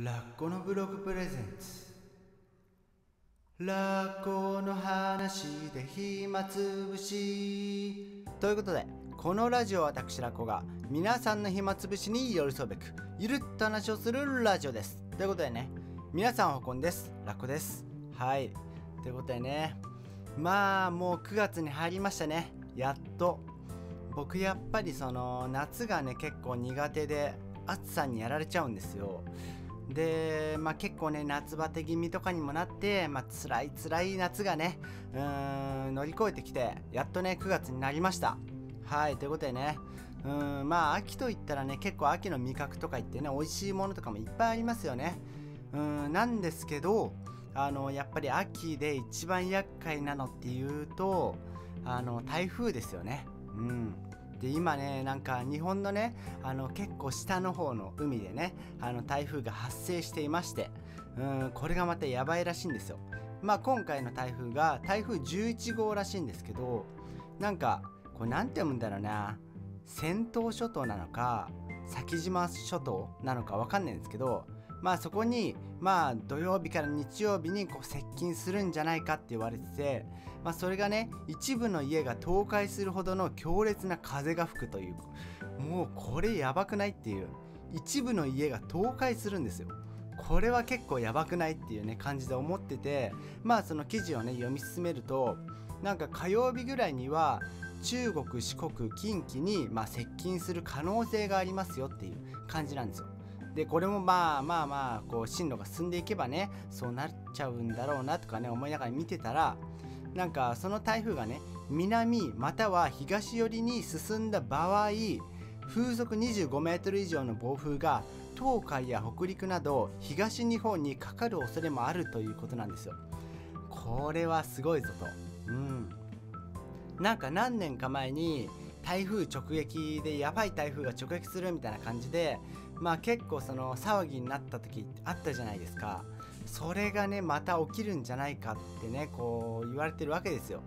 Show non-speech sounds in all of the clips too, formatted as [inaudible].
ラッコのブログプレゼンツラッコの話で暇つぶしということでこのラジオは私ラッコが皆さんの暇つぶしに寄り添うべくゆるっと話をするラジオですということでね皆さんほこんですラッコですはいということでねまあもう9月に入りましたねやっと僕やっぱりその夏がね結構苦手で暑さにやられちゃうんですよで、まあ、結構ね夏バテ気味とかにもなって、まあ辛い辛い夏がねうん乗り越えてきてやっとね9月になりましたはいということでねうんまあ秋といったらね結構秋の味覚とか言ってね美味しいものとかもいっぱいありますよねうんなんですけどあのやっぱり秋で一番厄介なのっていうとあの台風ですよねうんで今ねなんか日本のねあの結構下の方の海でねあの台風が発生していましてうんこれがまたやばいらしいんですよまあ今回の台風が台風11号らしいんですけどなんかこれ何て読むんだろうな先島諸島なのか先島諸島なのか分かんないんですけどまあそこにまあ土曜日から日曜日にこう接近するんじゃないかって言われててまあ、それがね一部の家が倒壊するほどの強烈な風が吹くというもうこれやばくないっていう一部の家が倒壊するんですよ。これは結構やばくないっていうね感じで思っててまあその記事をね読み進めるとなんか火曜日ぐらいには中国四国近畿に、まあ、接近する可能性がありますよっていう感じなんですよ。でこれもまあまあまあこう進路が進んでいけばねそうなっちゃうんだろうなとかね思いながら見てたらなんかその台風がね南または東寄りに進んだ場合風速25メートル以上の暴風が東海や北陸など東日本にかかる恐れもあるということなんですよ。これはすごいぞと。うん、なんか何年か前に台風直撃でやばい台風が直撃するみたいな感じでまあ結構その騒ぎになった時あったじゃないですか。それがねまた起きるんじゃないかってねこう言われてるわけですよ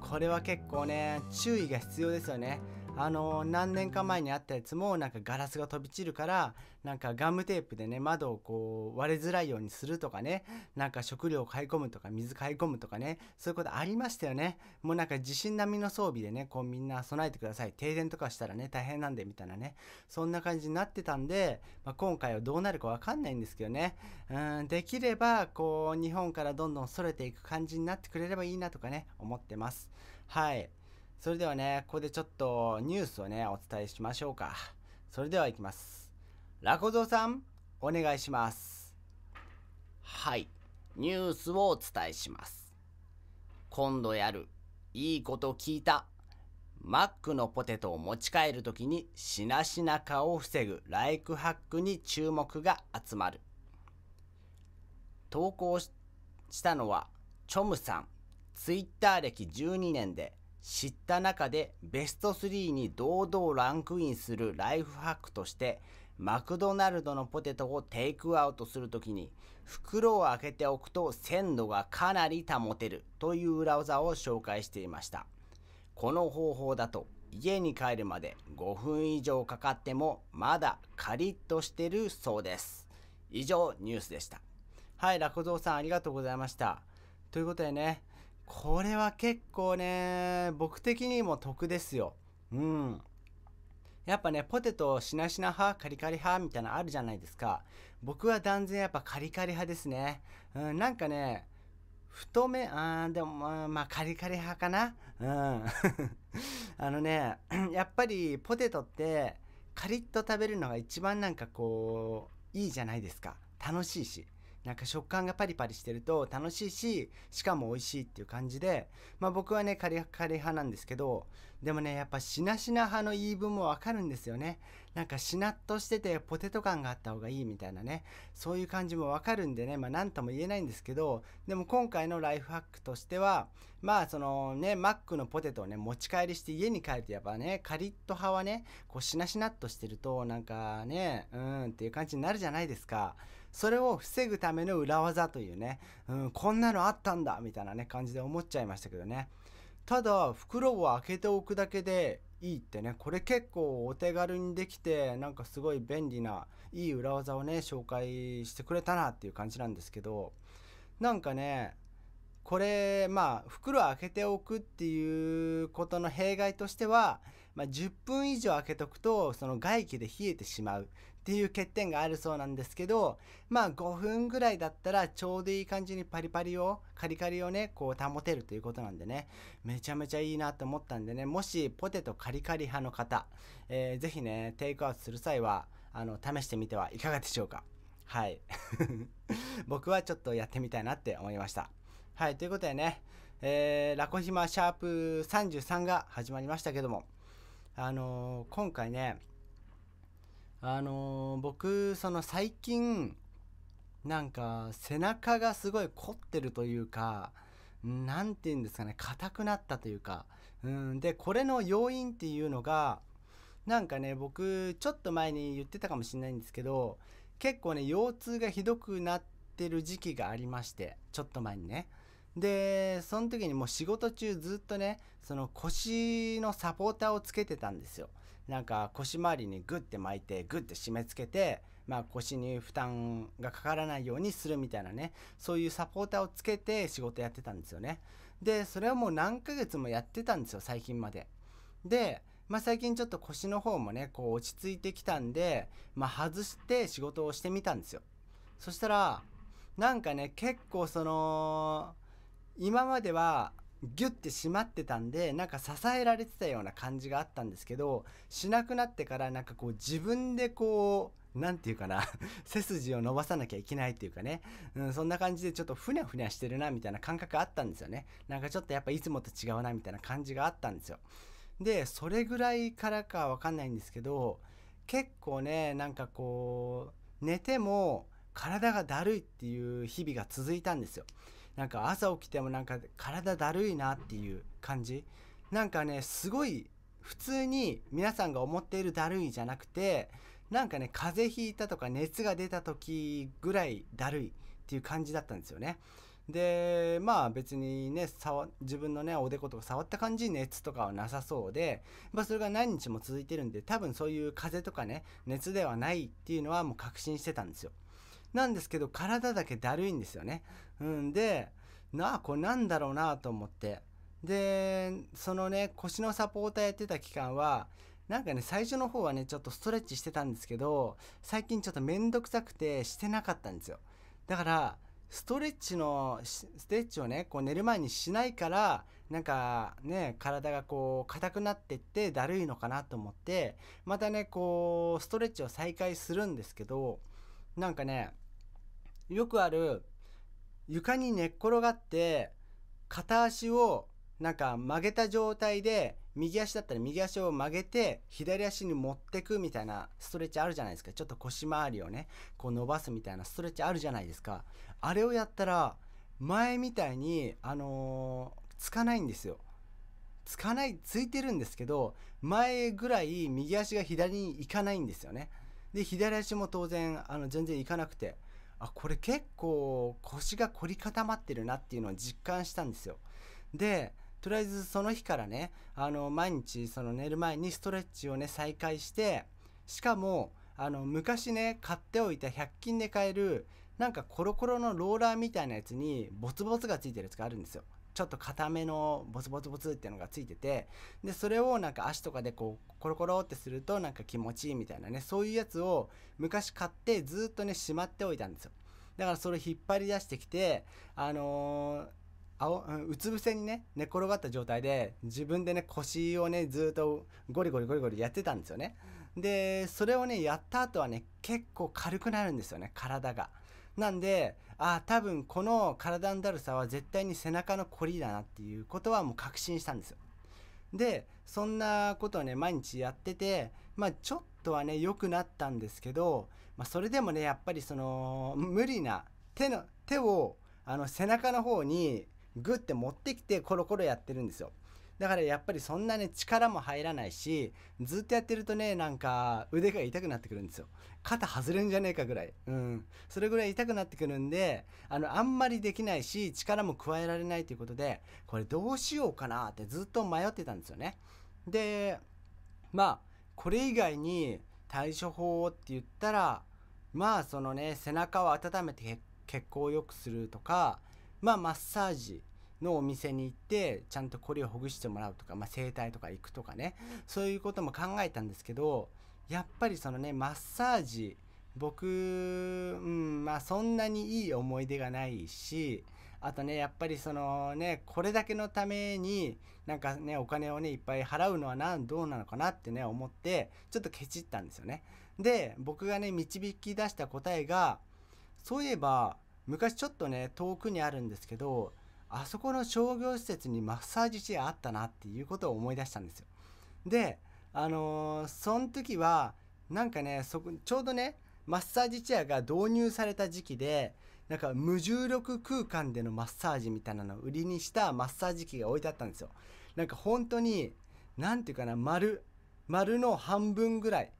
これは結構ね注意が必要ですよねあの何年か前にあったやつもなんかガラスが飛び散るからなんかガムテープでね窓をこう割れづらいようにするとかねなんか食料を買い込むとか水買い込むとかねそういうことありましたよねもうなんか地震並みの装備でねこうみんな備えてください停電とかしたらね大変なんでみたいなねそんな感じになってたんで、まあ、今回はどうなるか分かんないんですけどねうんできればこう日本からどんどんそれていく感じになってくれればいいなとかね思ってますはい。それではね、ここでちょっとニュースをね、お伝えしましょうか。それではいきます。ラコゾさん、お願いします。はい、ニュースをお伝えします。今度やる、いいこと聞いた。マックのポテトを持ち帰るときにしなしな顔を防ぐライクハックに注目が集まる。投稿したのはチョムさん。ツイッター歴12年で知った中でベスト3に堂々ランクインするライフハックとしてマクドナルドのポテトをテイクアウトするときに袋を開けておくと鮮度がかなり保てるという裏技を紹介していましたこの方法だと家に帰るまで5分以上かかってもまだカリッとしてるそうです以上ニュースでしたはい楽蔵さんありがとうございましたということでねこれは結構ね、僕的にも得ですよ。うん。やっぱね、ポテトしなしな派、カリカリ派みたいなのあるじゃないですか。僕は断然やっぱカリカリ派ですね。うん、なんかね、太め、あー、でもまあ、まあ、カリカリ派かな。うん。[laughs] あのね、[clears throat] やっぱりポテトってカリッと食べるのが一番なんかこう、いいじゃないですか。楽しいし。なんか食感がパリパリしてると楽しいし、しかも美味しいっていう感じで、まあ僕はね、カリカリ派なんですけど、でもね、やっぱしなしな派の言い分もわかるんですよね。なんかしなっとしててポテト感があった方がいいみたいなね、そういう感じもわかるんでね、まあなんとも言えないんですけど、でも今回のライフハックとしては、まあそのね、マックのポテトをね、持ち帰りして家に帰ってやっぱね、カリッと派はね、こうしなしなっとしてると、なんかね、うーんっていう感じになるじゃないですか。それを防ぐための裏技というね、うん、こんなのあったんだみたいなね感じで思っちゃいましたけどねただ袋を開けておくだけでいいってねこれ結構お手軽にできてなんかすごい便利ないい裏技をね紹介してくれたなっていう感じなんですけどなんかねこれまあ袋開けておくっていうことの弊害としては、まあ、10分以上開けとくとその外気で冷えてしまうっていう欠点があるそうなんですけど、まあ5分ぐらいだったらちょうどいい感じにパリパリを、カリカリをね、こう保てるということなんでね、めちゃめちゃいいなと思ったんでね、もしポテトカリカリ派の方、えー、ぜひね、テイクアウトする際は、あの、試してみてはいかがでしょうか。はい。[laughs] 僕はちょっとやってみたいなって思いました。はい、ということでね、えー、ラコヒマシャープ33が始まりましたけども、あのー、今回ね、あのー、僕その最近なんか背中がすごい凝ってるというか何て言うんですかね硬くなったというかうんでこれの要因っていうのがなんかね僕ちょっと前に言ってたかもしれないんですけど結構ね腰痛がひどくなってる時期がありましてちょっと前にねでその時にもう仕事中ずっとねその腰のサポーターをつけてたんですよなんか腰回りにグッて巻いてグッて締め付けて、まあ、腰に負担がかからないようにするみたいなねそういうサポーターをつけて仕事やってたんですよねでそれはもう何ヶ月もやってたんですよ最近までで、まあ、最近ちょっと腰の方もねこう落ち着いてきたんで、まあ、外して仕事をしてみたんですよそしたらなんかね結構その今まではギュッて締まってたんでなんか支えられてたような感じがあったんですけどしなくなってからなんかこう自分でこう何て言うかな [laughs] 背筋を伸ばさなきゃいけないっていうかね、うん、そんな感じでちょっとふにゃふにゃしてるなみたいな感覚あったんですよねなんかちょっとやっぱいつもと違うなみたいな感じがあったんですよでそれぐらいからかわかんないんですけど結構ねなんかこう寝ても体がだるいっていう日々が続いたんですよなんか朝起きてもなんか体だるいなっていう感じなんかねすごい普通に皆さんが思っているだるいじゃなくてなんかね風邪ひいたとか熱が出た時ぐらいだるいっていう感じだったんですよね。でまあ別にね自分のねおでことか触った感じ熱とかはなさそうで、まあ、それが何日も続いてるんで多分そういう風邪とかね熱ではないっていうのはもう確信してたんですよ。なんですけど、体だけだるいんですよね。うんで、なあ、これなんだろうなと思って。で、そのね、腰のサポーターやってた期間は、なんかね、最初の方はね、ちょっとストレッチしてたんですけど、最近ちょっとめんどくさくてしてなかったんですよ。だから、ストレッチの、ストレッチをね、こう寝る前にしないから、なんかね、体がこう硬くなってってだるいのかなと思って、またね、こう、ストレッチを再開するんですけど、なんかね、よくある床に寝っ転がって片足をなんか曲げた状態で右足だったら右足を曲げて左足に持ってくみたいなストレッチあるじゃないですかちょっと腰回りをねこう伸ばすみたいなストレッチあるじゃないですかあれをやったら前みたいにあのー、つかないんですよつかないついてるんですけど前ぐらい右足が左に行かないんですよねで左足も当然あの全然行かなくてあこれ結構腰が凝り固まってるなっていうのを実感したんですよ。でとりあえずその日からねあの毎日その寝る前にストレッチをね再開してしかもあの昔ね買っておいた100均で買えるなんかコロコロのローラーみたいなやつにボツボツがついてるやつがあるんですよ。ちょっと固めのボツボツボツっていうのがついててでそれをなんか足とかでこうコロコロってするとなんか気持ちいいみたいなねそういうやつを昔買ってずっとねしまっておいたんですよだからそれ引っ張り出してきてあのーあおうつ伏せにね寝転がった状態で自分でね腰をねずっとゴリゴリゴリゴリやってたんですよねでそれをねやった後はね結構軽くなるんですよね体が。なんで、ああ、多分この体のだるさは絶対に背中のコりだなっていうことはもう確信したんですよ。で、そんなことをね、毎日やってて、まあちょっとはね、良くなったんですけど、まあそれでもね、やっぱりその、無理な、手の、手を、あの背中の方にグッて持ってきてコロコロやってるんですよ。だからやっぱりそんなね力も入らないしずっとやってるとねなんか腕が痛くなってくるんですよ肩外れんじゃねえかぐらいうんそれぐらい痛くなってくるんであのあんまりできないし力も加えられないということでこれどうしようかなってずっと迷ってたんですよねでまあこれ以外に対処法って言ったらまあそのね背中を温めて血行を良くするとかまあマッサージのお店に行ってちゃんとこれをほぐしてもらうとか、まあ、整体とか行くとかねそういうことも考えたんですけどやっぱりそのねマッサージ僕、うんまあ、そんなにいい思い出がないしあとねやっぱりそのねこれだけのためになんかねお金をねいっぱい払うのはなどうなのかなってね思ってちょっとケチったんですよね。で僕がね導き出した答えがそういえば昔ちょっとね遠くにあるんですけどあそこの商業施設にマッサージチェアあったなっていうことを思い出したんですよ。で、あのー、その時は、なんかね、そこ、ちょうどね、マッサージチェアが導入された時期で、なんか無重力空間でのマッサージみたいなのを売りにしたマッサージ機が置いてあったんですよ。なんか本当に、なんていうかな、丸、丸の半分ぐらい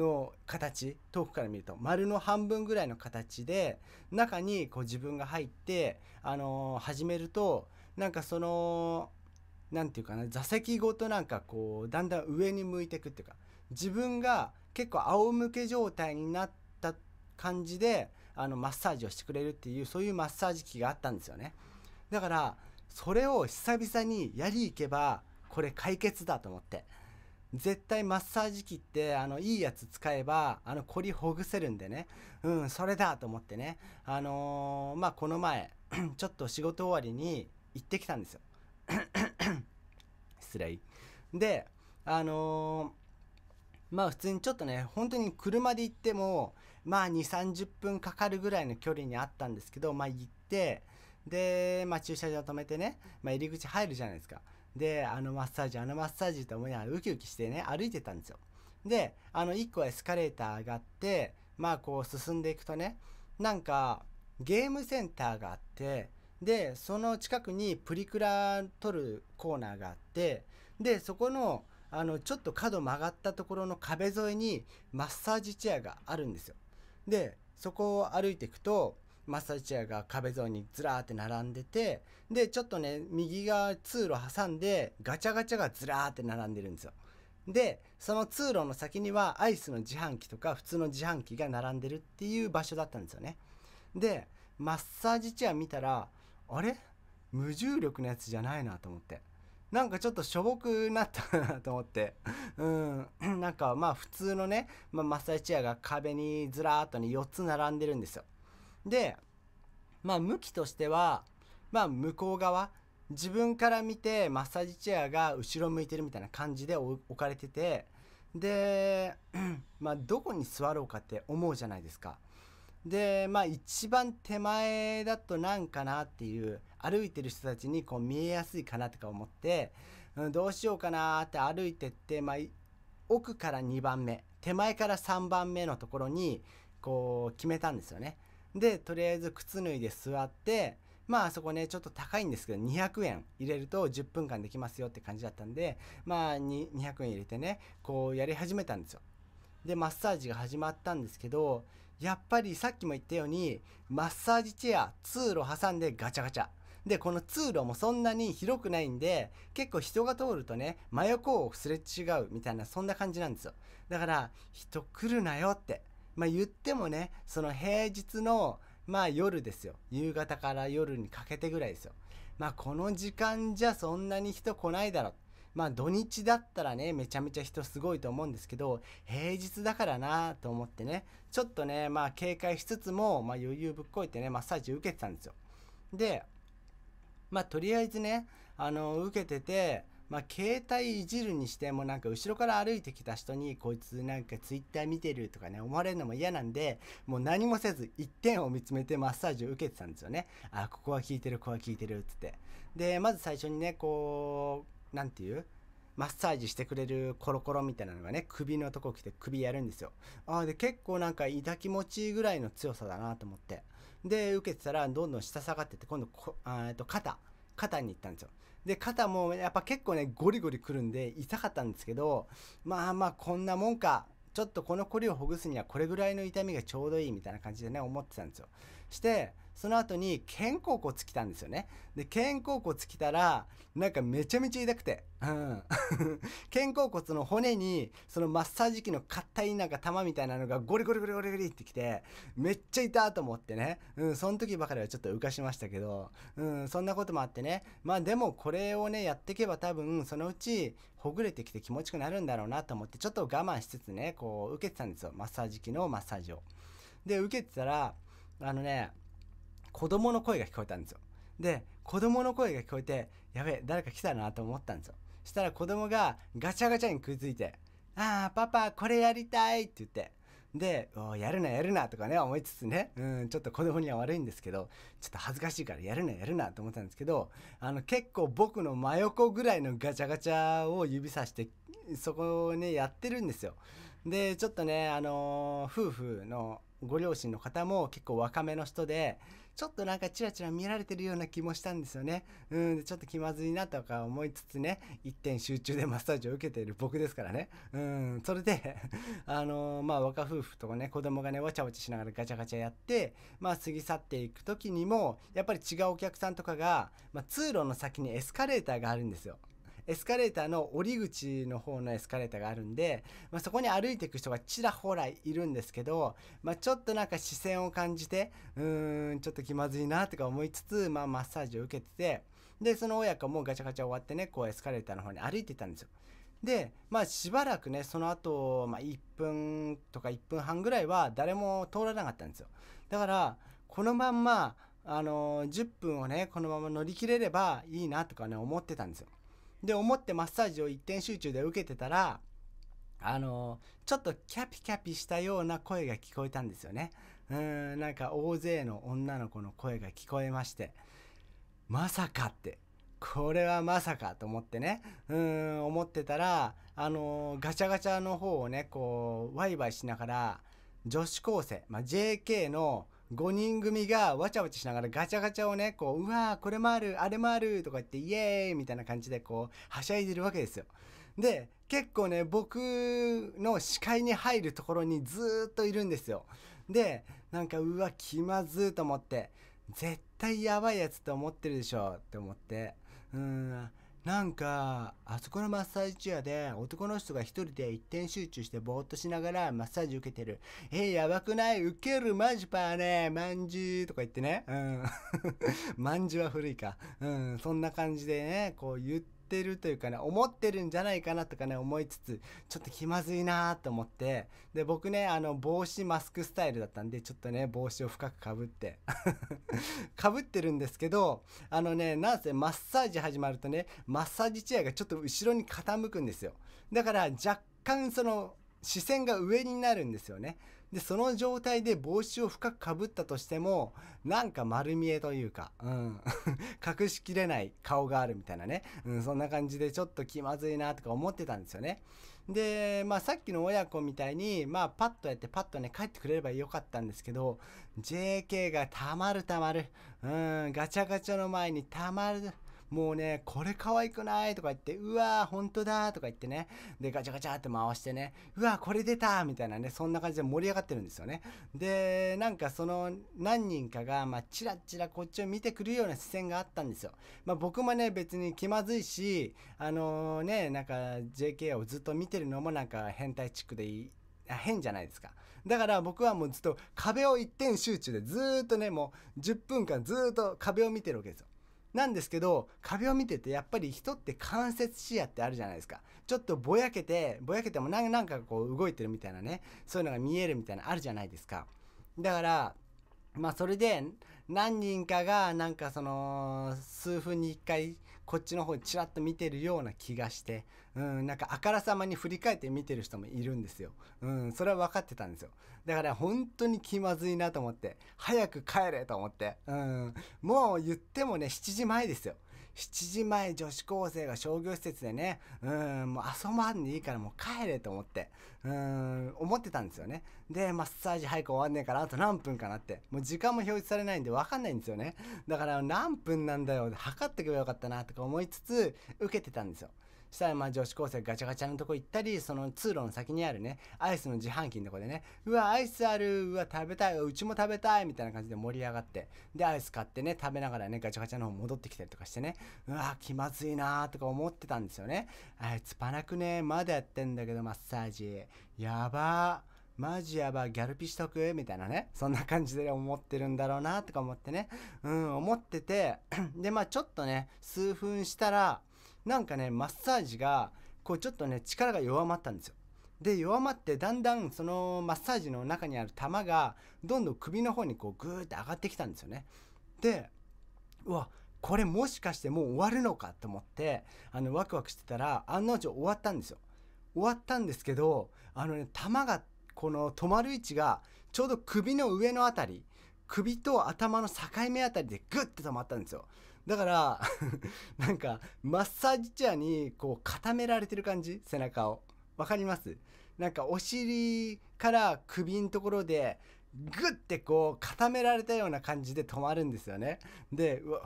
の形遠くから見ると丸の半分ぐらいの形で中にこう自分が入って、あのー、始めるとなんかその何て言うかな座席ごとなんかこうだんだん上に向いていくっていうか自分が結構仰向け状態になった感じであのマッサージをしてくれるっていうそういうマッサージ機があったんですよねだからそれを久々にやりいけばこれ解決だと思って絶対マッサージ機ってあのいいやつ使えばあの凝りほぐせるんでねうんそれだと思ってねあのー、まあこの前 [clears throat] ちょっと仕事終わりに行ってきたんですよ [clears throat] 失礼であのー、まあ普通にちょっとね本当に車で行ってもまあ2 3 0分かかるぐらいの距離にあったんですけどまあ行ってで、まあ、駐車場止めてね、まあ、入り口入るじゃないですか。で、あのマッサージ、あのマッサージと思いながらウキウキしてね、歩いてたんですよ。で、あの1個エスカレーター上がって、まあこう進んでいくとね、なんかゲームセンターがあって、で、その近くにプリクラ撮るコーナーがあって、で、そこの、あの、ちょっと角曲がったところの壁沿いにマッサージチェアがあるんですよ。で、そこを歩いていくと、マッサージチェアが壁沿いにずらーって並んでてでちょっとね右側通路挟んでガチャガチャがずらーって並んでるんですよでその通路の先にはアイスの自販機とか普通の自販機が並んでるっていう場所だったんですよねでマッサージチェア見たらあれ無重力のやつじゃないなと思ってなんかちょっとしょぼくなったなと思って。うん。なんかまあ普通のね、まあ、マッサージチェアが壁にずらーっとね4つ並んでるんですよ。で、まあ、向きとしては、まあ、向こう側、自分から見てマッサージチェアが後ろ向いてるみたいな感じで置かれてて、で、[clears throat] まあ、どこに座ろうかって思うじゃないですか。で、まあ、一番手前だとなんかなっていう、歩いてる人たちにこう見えやすいかなとか思って、うん、どうしようかなって歩いてって、まあ、奥から2番目、手前から3番目のところに、こう決めたんですよね。で、とりあえず靴脱いで座って、まああそこね、ちょっと高いんですけど、200円入れると10分間できますよって感じだったんで、まあ200円入れてね、こうやり始めたんですよ。で、マッサージが始まったんですけど、やっぱりさっきも言ったように、マッサージチェア、通路挟んでガチャガチャ。で、この通路もそんなに広くないんで、結構人が通るとね、真横をすれ違うみたいな、そんな感じなんですよ。だから、人来るなよって。まあ言ってもね、その平日の、まあ夜ですよ。夕方から夜にかけてぐらいですよ。まあこの時間じゃそんなに人来ないだろ。まあ土日だったらね、めちゃめちゃ人すごいと思うんですけど、平日だからなと思ってね、ちょっとね、まあ警戒しつつも、まあ余裕ぶっこいてね、マッサージ受けてたんですよ。で、まあとりあえずね、あの、受けてて、まあ、携帯いじるにしてもなんか後ろから歩いてきた人にこいつなんかツイッター見てるとかね思われるのも嫌なんでもう何もせず一点を見つめてマッサージを受けてたんですよねあここは効いてるここは効いてるっつってでまず最初にねこう何て言うマッサージしてくれるコロコロみたいなのがね首のとこ来て首やるんですよああで結構なんか抱き持ちぐらいの強さだなと思ってで受けてたらどんどん下下がってって今度こあと肩肩に行ったんですよで、肩もやっぱ結構ね、ゴリゴリくるんで痛かったんですけど、まあまあこんなもんか。ちょっとこのコりをほぐすにはこれぐらいの痛みがちょうどいいみたいな感じでね、思ってたんですよ。して、その後に肩甲骨来たんですよね。で、肩甲骨来たら、なんかめちゃめちゃ痛くて、うん。[laughs] 肩甲骨の骨に、そのマッサージ機の硬いなんか玉みたいなのがゴリゴリゴリゴリゴリってきて、めっちゃ痛と思ってね。うん、その時ばかりはちょっと浮かしましたけど、うん、そんなこともあってね。まあでもこれをね、やっていけば多分、そのうち、ほぐれてきて気持ちくなるんだろうなと思って、ちょっと我慢しつつね、こう、受けてたんですよ。マッサージ機のマッサージを。で、受けてたら、あのね、子供の声が聞こえたんですよ。で、子供の声が聞こえて、やべえ、誰か来たなと思ったんですよ。したら子供がガチャガチャに食いついて、ああ、パパ、これやりたいって言って、で、やるな、やるなとかね、思いつつね、うん、ちょっと子供には悪いんですけど、ちょっと恥ずかしいからやるな、やるなと思ったんですけど、あの、結構僕の真横ぐらいのガチャガチャを指さして、そこをね、やってるんですよ。で、ちょっとね、あのー、夫婦のご両親の方も結構若めの人で、ちょっとなんかチラチラ見られてるような気もしたんですよね。うん、ちょっと気まずいなとか思いつつね、一点集中でマッサージを受けている僕ですからね。うん、それで [laughs] あのー、まあ若夫婦とかね、子供がね、わちゃわちゃしながらガチャガチャやって、まあ過ぎ去っていく時にも、やっぱり違うお客さんとかが、まあ、通路の先にエスカレーターがあるんですよ。エスカレーターの降り口の方のエスカレーターがあるんで、まあ、そこに歩いていく人がちらほらいるんですけど、まあ、ちょっとなんか視線を感じて、うーん、ちょっと気まずいなとか思いつつ、まあ、マッサージを受けてて、で、その親子もガチャガチャ終わってね、こうエスカレーターの方に歩いてたんですよ。で、まあしばらくね、その後、まあ1分とか1分半ぐらいは誰も通らなかったんですよ。だから、このまんま、あのー、10分をね、このまま乗り切れればいいなとかね、思ってたんですよ。で思ってマッサージを一点集中で受けてたらあのちょっとキャピキャピしたような声が聞こえたんですよねうんなんか大勢の女の子の声が聞こえましてまさかってこれはまさかと思ってねうん思ってたらあのガチャガチャの方をねこうワイワイしながら女子高生、まあ、JK の5人組がわちゃわちゃしながらガチャガチャをね、こう、うわー、これもある、あれもある、とか言って、イエーイみたいな感じで、こう、はしゃいでるわけですよ。で、結構ね、僕の視界に入るところにずーっといるんですよ。で、なんか、うわ、気まずーと思って、絶対やばいやつと思ってるでしょって思って、うーん、なんか、あそこのマッサージチェアで男の人が一人で一点集中してぼーっとしながらマッサージ受けてる。えー、やばくない受けるマジパーねまんじーとか言ってね。うん。[laughs] まんじは古いか。うん。そんな感じでね、こう言って、ってるというかね、思ってるんじゃないかなとかね、思いつつ、ちょっと気まずいなと思って、で、僕ね、あの、帽子マスクスタイルだったんで、ちょっとね、帽子を深くかぶって [laughs] かぶってるんですけど、あのね、なんせマッサージ始まるとね、マッサージチェアがちょっと後ろに傾くんですよ。だから、若干その、視線が上になるんですよね。で、その状態で帽子を深く被ったとしても、なんか丸見えというか、うん、[laughs] 隠しきれない顔があるみたいなね、うん、そんな感じでちょっと気まずいなとか思ってたんですよね。で、まあさっきの親子みたいに、まあパッとやってパッとね、帰ってくれればよかったんですけど、JK がたまるたまる、うん、ガチャガチャの前にたまる、もうね、これ可愛くないとか言って、うわー、本当だとか言ってね、で、ガチャガチャって回してね、うわー、これ出たみたいなね、そんな感じで盛り上がってるんですよね。で、なんかその何人かが、まあ、チラチラこっちを見てくるような視線があったんですよ。まあ、僕もね、別に気まずいし、あのー、ね、なんか JK をずっと見てるのもなんか変態チックでいい。変じゃないですか。だから僕はもうずっと壁を一点集中でずっとね、もう10分間ずっと壁を見てるわけですよ。なんですけど、壁を見てて、やっぱり人って関節視野ってあるじゃないですか。ちょっとぼやけて、ぼやけてもなんかこう動いてるみたいなね、そういうのが見えるみたいなあるじゃないですか。だから、まあそれで何人かがなんかその数分に1回こっちの方にちらっと見てるような気がして、うん、なんかあからさまに振り返って見てる人もいるんですよ。うん、それは分かってたんですよ。だから本当に気まずいなと思って、早く帰れと思って、うん。もう言ってもね、7時前ですよ。7時前女子高生が商業施設でね、うん、もう遊ばんでいいからもう帰れと思って、うん、思ってたんですよね。で、マッサージ早く終わんねえからあと何分かなって、もう時間も表示されないんで分かんないんですよね。だから何分なんだよ、測っておけばよかったなとか思いつつ、受けてたんですよ。したらまあ女子高生ガチャガチャのとこ行ったりその通路の先にあるねアイスの自販機のとこでねうわアイスあるうわ食べたいうちも食べたいみたいな感じで盛り上がってでアイス買ってね食べながらねガチャガチャの方戻ってきたりとかしてねうわ気まずいなーとか思ってたんですよねあいつパナクねまだやってんだけどマッサージやばーマジやば、ギャルピしとくみたいなね。そんな感じで思ってるんだろうな、とか思ってね。うん、思ってて。で、まあちょっとね、数分したら、なんかねマッサージがこうちょっとね力が弱まったんですよで弱まってだんだんそのマッサージの中にある球がどんどん首の方にこうグーって上がってきたんですよねでうわこれもしかしてもう終わるのかと思ってあのワクワクしてたら案の定終わったんですよ終わったんですけどあのね球がこの止まる位置がちょうど首の上の辺り首と頭の境目辺りでグッて止まったんですよだからなんかマッサージチェアにこう固められてる感じ背中をわかりますなんかお尻から首のところでグってこう固められたような感じで止まるんですよねでうわ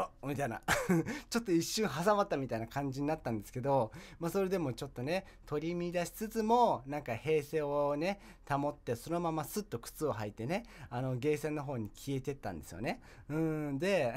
あみたいな [laughs] ちょっと一瞬挟まったみたいな感じになったんですけど、まあ、それでもちょっとね取り乱しつつもなんか平静をね保ってそのまますっと靴を履いてねあのゲーセンの方に消えてったんですよね。うんで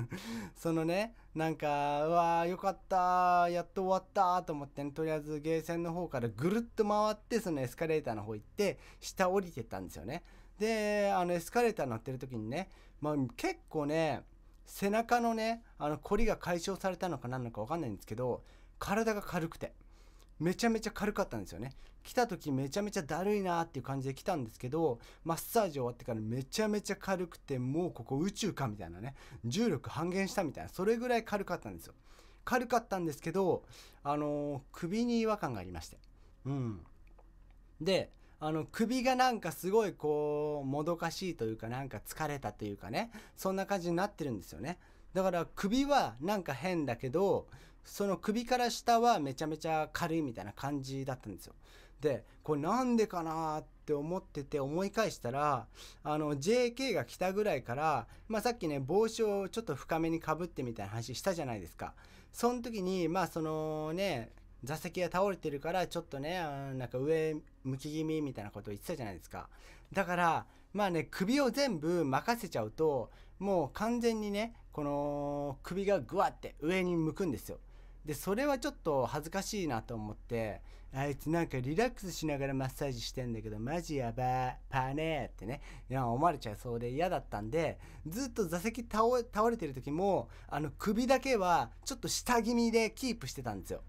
[laughs] そのねなんかうわーよかったやっと終わったと思って、ね、とりあえずゲーセンの方からぐるっと回ってそのエスカレーターの方行って下降りてったんですよね。であのエスカレーター乗ってる時にね、まあ、結構ね背中のねあの凝りが解消されたのか何なのか分かんないんですけど体が軽くてめちゃめちゃ軽かったんですよね来た時めちゃめちゃだるいなっていう感じで来たんですけどマッサージ終わってからめちゃめちゃ軽くてもうここ宇宙かみたいなね重力半減したみたいなそれぐらい軽かったんですよ軽かったんですけどあのー、首に違和感がありましてうんであの、首がなんかすごいこう、もどかしいというか、なんか疲れたというかね、そんな感じになってるんですよね。だから首はなんか変だけど、その首から下はめちゃめちゃ軽いみたいな感じだったんですよ。で、これなんでかなって思ってて思い返したら、あの JK が来たぐらいから、まあさっきね、帽子をちょっと深めにかぶってみたいな話したじゃないですか。その時に、まあそのね、座席が倒れてるからちょっとねなんか上向き気味みたいなことを言ってたじゃないですかだからまあね首を全部任せちゃうともう完全にねこの首がグワって上に向くんですよでそれはちょっと恥ずかしいなと思ってあいつなんかリラックスしながらマッサージしてんだけどマジやばいパネーってねいや思われちゃいそうで嫌だったんでずっと座席倒れてる時もあの首だけはちょっと下気味でキープしてたんですよ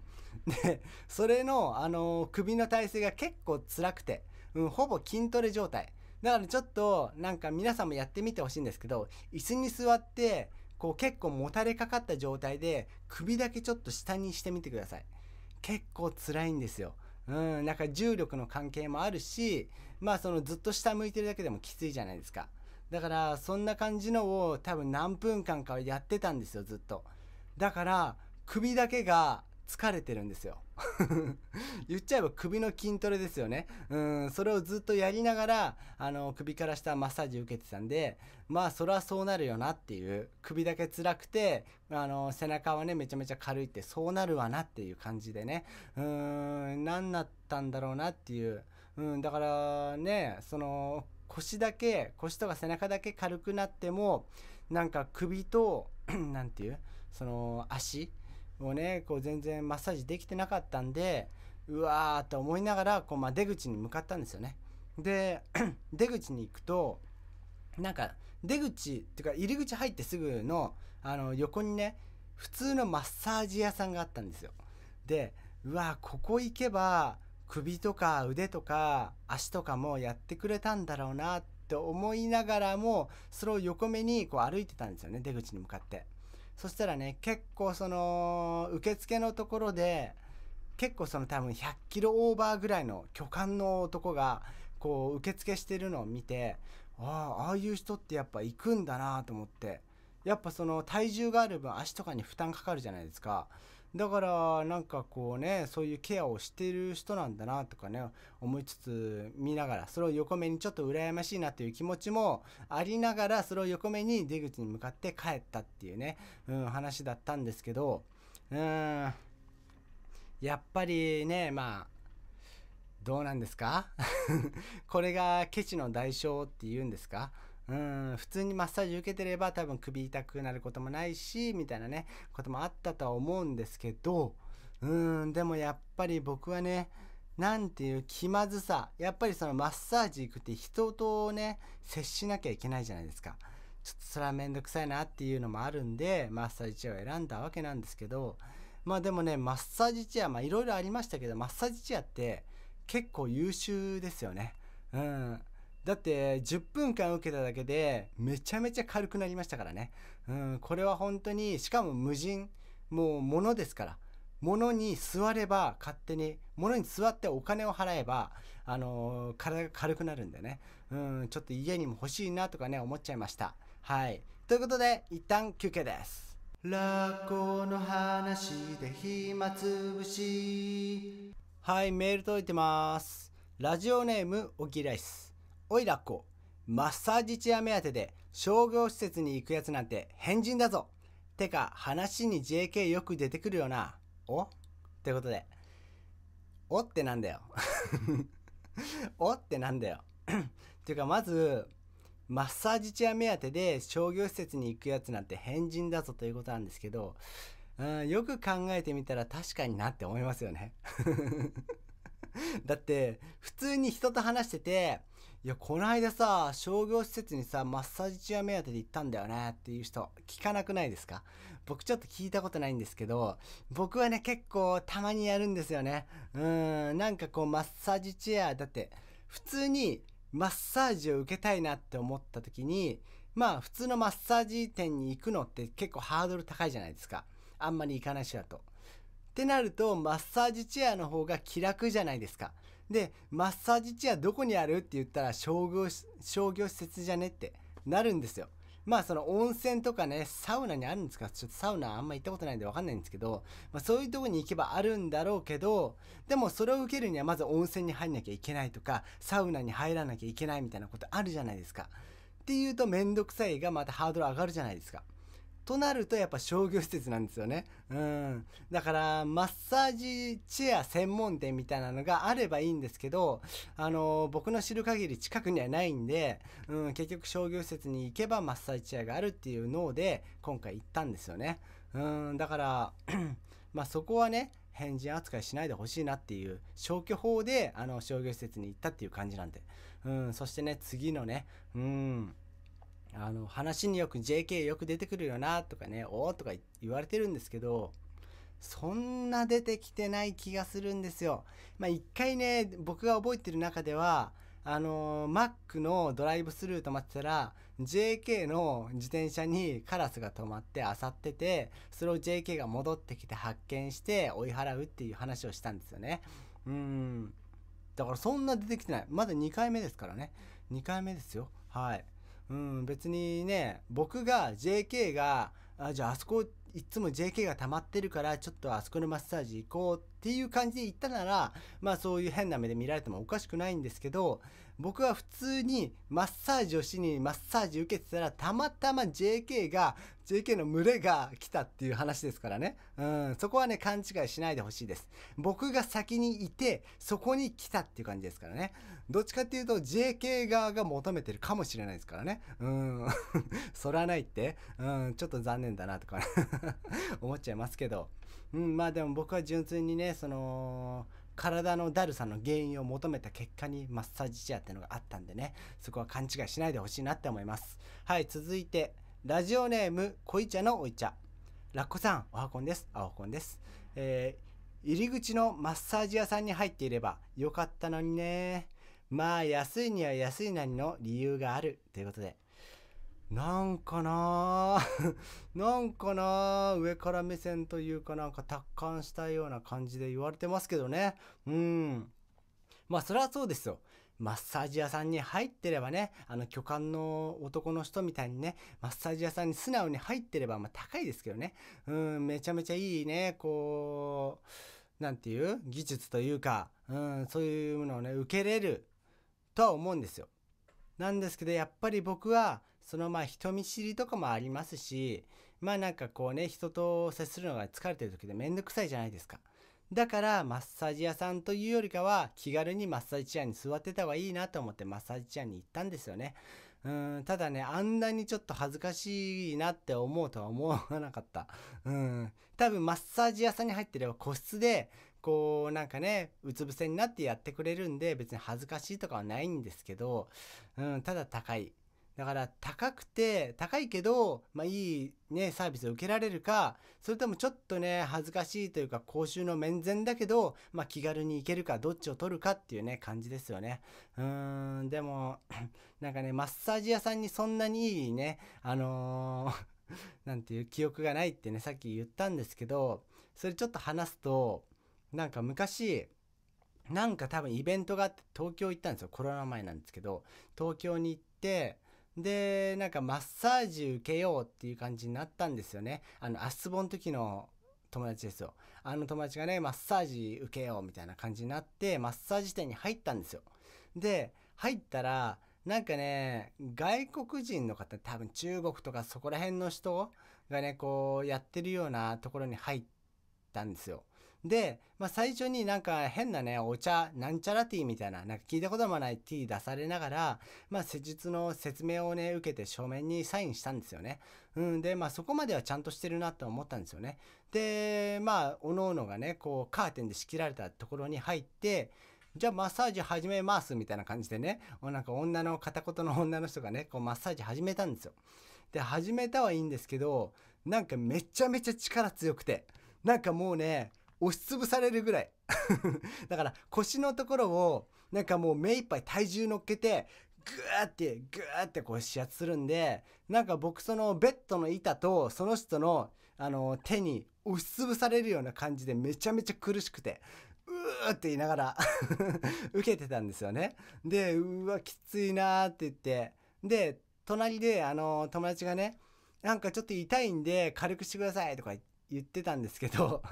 で、それの、あのー、首の体勢が結構辛くて、うん、ほぼ筋トレ状態。だからちょっと、なんか皆さんもやってみてほしいんですけど、椅子に座って、こう結構もたれかかった状態で、首だけちょっと下にしてみてください。結構辛いんですよ。うん、なんか重力の関係もあるし、まあそのずっと下向いてるだけでもきついじゃないですか。だからそんな感じのを多分何分間かやってたんですよ、ずっと。だから首だけが疲れてるんですよ [laughs] 言っちゃえば首の筋トレですよね。うん、それをずっとやりながら、あの、首から下マッサージ受けてたんで、まあ、それはそうなるよなっていう、首だけ辛くて、あの、背中はね、めちゃめちゃ軽いって、そうなるわなっていう感じでね、うーん、何だったんだろうなっていう、うん、だからね、その、腰だけ、腰とか背中だけ軽くなっても、なんか首と、何 [clears throat] て言う、その、足、うねこう全然マッサージできてなかったんでうわーと思いながらこう、まあ、出口に向かったんですよね。で [clears throat] 出口に行くとなんか出口っていうか入り口入ってすぐのあの横にね普通のマッサージ屋さんがあったんですよ。でうわここ行けば首とか腕とか足とかもやってくれたんだろうなって思いながらもそれを横目にこう歩いてたんですよね出口に向かって。そしたらね結構その受付のところで結構その多分100キロオーバーぐらいの巨漢の男がこう受付してるのを見てああああいう人ってやっぱ行くんだなと思ってやっぱその体重がある分足とかに負担かかるじゃないですかだからなんかこうねそういうケアをしてる人なんだなとかね思いつつ見ながらそれを横目にちょっと羨ましいなという気持ちもありながらそれを横目に出口に向かって帰ったっていうね、うん、話だったんですけどうんやっぱりねまあどうなんですか [laughs] これがケチの代償っていうんですかうん普通にマッサージ受けてれば多分首痛くなることもないしみたいなねこともあったとは思うんですけどうんでもやっぱり僕はねなんていう気まずさやっぱりそのマッサージ行くって人とね接しなきゃいけないじゃないですかちょっとそれは面倒くさいなっていうのもあるんでマッサージチェアを選んだわけなんですけどまあでもねマッサージチェアまあいろいろありましたけどマッサージチェアって結構優秀ですよねうんだって10分間受けただけでめちゃめちゃ軽くなりましたからね。うん、これは本当に、しかも無人、もう物ですから。物に座れば勝手に、物に座ってお金を払えば、あのー、体が軽くなるんでね。うん、ちょっと家にも欲しいなとかね、思っちゃいました。はい。ということで、一旦休憩です。落コの話で暇つぶし。はい、メール届いてます。ラジオネーム、おきらいス。おいらっこ、マッサージチェア目当てで商業施設に行くやつなんて変人だぞてか、話に JK よく出てくるよな。おってことで。おってなんだよ。[laughs] おってなんだよ。っ [clears throat] ていうか、まず、マッサージチェア目当てで商業施設に行くやつなんて変人だぞということなんですけど、うん、よく考えてみたら確かになって思いますよね。[laughs] だって、普通に人と話してて、いや、こないださ、商業施設にさ、マッサージチェア目当てで行ったんだよねっていう人、聞かなくないですか僕ちょっと聞いたことないんですけど、僕はね、結構たまにやるんですよね。うーん、なんかこう、マッサージチェア、だって、普通にマッサージを受けたいなって思った時に、まあ、普通のマッサージ店に行くのって結構ハードル高いじゃないですか。あんまり行かないしだと。ってなると、マッサージチェアの方が気楽じゃないですか。で、マッサージチェアどこにあるって言ったら商業、商業施設じゃねってなるんですよ。まあその温泉とかね、サウナにあるんですかちょっとサウナあんま行ったことないんでわかんないんですけど、まあそういうとこに行けばあるんだろうけど、でもそれを受けるにはまず温泉に入んなきゃいけないとか、サウナに入らなきゃいけないみたいなことあるじゃないですか。っていうとめんどくさいがまたハードル上がるじゃないですか。となるとやっぱ商業施設なんですよね。うん。だからマッサージチェア専門店みたいなのがあればいいんですけど、あの、僕の知る限り近くにはないんで、うん、結局商業施設に行けばマッサージチェアがあるっていう脳で今回行ったんですよね。うん、だから [clears throat] まあそこはね、変人扱いしないでほしいなっていう消去法であの商業施設に行ったっていう感じなんで。うん、そしてね、次のね、うん、あの、話によく JK よく出てくるよなとかね、おーとか言われてるんですけど、そんな出てきてない気がするんですよ。まあ一回ね、僕が覚えてる中では、あのー、Mac のドライブスルー止まってたら、JK の自転車にカラスが止まって漁ってて、それを JK が戻ってきて発見して追い払うっていう話をしたんですよね。うん。だからそんな出てきてない。まだ2回目ですからね。2回目ですよ。はい。うん、別にね、僕が JK が、あじゃああそこいつも JK が溜まってるからちょっとあそこのマッサージ行こうっていう感じで行ったならまあそういう変な目で見られてもおかしくないんですけど僕は普通にマッサージをしにマッサージ受けてたらたまたま JK が JK の群れが来たっていう話ですからね。うん、そこはね、勘違いしないでほしいです。僕が先にいて、そこに来たっていう感じですからね。どっちかっていうと JK 側が求めてるかもしれないですからね。うん、[laughs] そらないって、うん、ちょっと残念だなとか [laughs] 思っちゃいますけど。うん、まあでも僕は純粋にね、その、体のだるさの原因を求めた結果にマッサージチェアってのがあったんでねそこは勘違いしないでほしいなって思いますはい続いてラジオネームこいちゃのお茶。ラッコさんおはこんですあおこんです、えー、入り口のマッサージ屋さんに入っていればよかったのにねまあ安いには安いなりの理由があるということでなんかな [laughs] なんかな上から目線というかなんか達観したような感じで言われてますけどね。うん。まあそれはそうですよ。マッサージ屋さんに入ってればね、あの巨漢の男の人みたいにね、マッサージ屋さんに素直に入ってれば、まあ高いですけどね。うん、めちゃめちゃいいね、こう、なんていう技術というか、うん、そういうものをね、受けれるとは思うんですよ。なんですけど、やっぱり僕は、そのまあ人見知りとかもありますし、まあなんかこうね、人と接するのが疲れてる時でめんどくさいじゃないですか。だからマッサージ屋さんというよりかは気軽にマッサージチェアに座ってた方がいいなと思ってマッサージチェアに行ったんですよね。うん、ただね、あんなにちょっと恥ずかしいなって思うとは思わなかった。うん、多分マッサージ屋さんに入ってれば個室で、こうなんかね、うつ伏せになってやってくれるんで別に恥ずかしいとかはないんですけど、うん、ただ高い。だから高くて、高いけど、まあいいね、サービスを受けられるか、それともちょっとね、恥ずかしいというか、公衆の面前だけど、まあ気軽に行けるか、どっちを取るかっていうね、感じですよね。うーん、でも、[clears throat] なんかね、マッサージ屋さんにそんなにいいね、あのー [laughs] なんていう記憶がないってね、さっき言ったんですけど、それちょっと話すと、なんか昔、なんか多分イベントがあって東京行ったんですよ。コロナ前なんですけど、東京に行って、で、なんかマッサージ受けようっていう感じになったんですよね。あの、足つぼの時の友達ですよ。あの友達がね、マッサージ受けようみたいな感じになって、マッサージ店に入ったんですよ。で、入ったら、なんかね、外国人の方、多分中国とかそこら辺の人がね、こうやってるようなところに入ったんですよ。で、まあ、最初になんか変なね、お茶、なんちゃらティーみたいな、なんか聞いたこともないティー出されながら、まあ、施術の説明をね、受けて書面にサインしたんですよね。うん、で、まあ、そこまではちゃんとしてるなと思ったんですよね。で、まあ、おのおのがね、こう、カーテンで仕切られたところに入って、じゃあマッサージ始めますみたいな感じでね、なんか女の片言の女の人がね、こうマッサージ始めたんですよ。で、始めたはいいんですけど、なんかめちゃめちゃ力強くて、なんかもうね、押しつぶされるぐらい [laughs] だから腰のところをなんかもう目いっぱい体重乗っけてグーってグーってこう指圧するんでなんか僕そのベッドの板とその人のあの手に押しつぶされるような感じでめちゃめちゃ苦しくてうーって言いながら [laughs] 受けてたんですよね。でうわきついなーって言ってで隣であの友達がねなんかちょっと痛いんで軽くしてくださいとか言ってたんですけど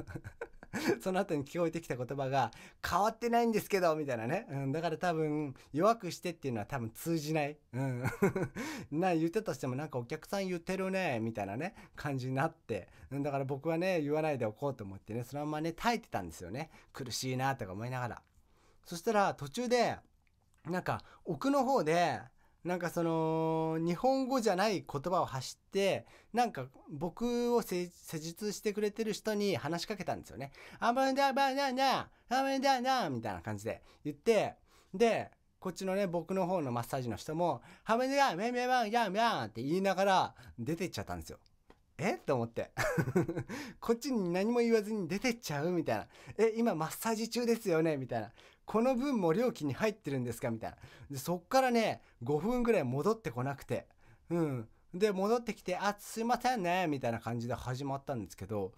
[laughs] その後に聞こえてきた言葉が、変わってないんですけど、みたいなね。うん、だから多分、弱くしてっていうのは多分通じない。うん。[laughs] な、言ってたとしてもなんかお客さん言ってるね、みたいなね、感じになって。うん、だから僕はね、言わないでおこうと思ってね、そのままね、耐えてたんですよね。苦しいな、とか思いながら。そしたら、途中で、なんか、奥の方で、なんかその、日本語じゃない言葉を発して、なんか僕を施術してくれてる人に話しかけたんですよね。あばんだばんな、あばんだな、みたいな感じで言って、で、こっちのね、僕の方のマッサージの人も、ハメでや、メメバンやんやンって言いながら出て行っちゃったんですよ。えと思って。[laughs] こっちに何も言わずに出てっちゃうみたいな。え、今マッサージ中ですよねみたいな。この分も料金に入ってるんですかみたいな。で、そっからね、5分ぐらい戻ってこなくて。うん。で、戻ってきて、あ、すいませんね、みたいな感じで始まったんですけど、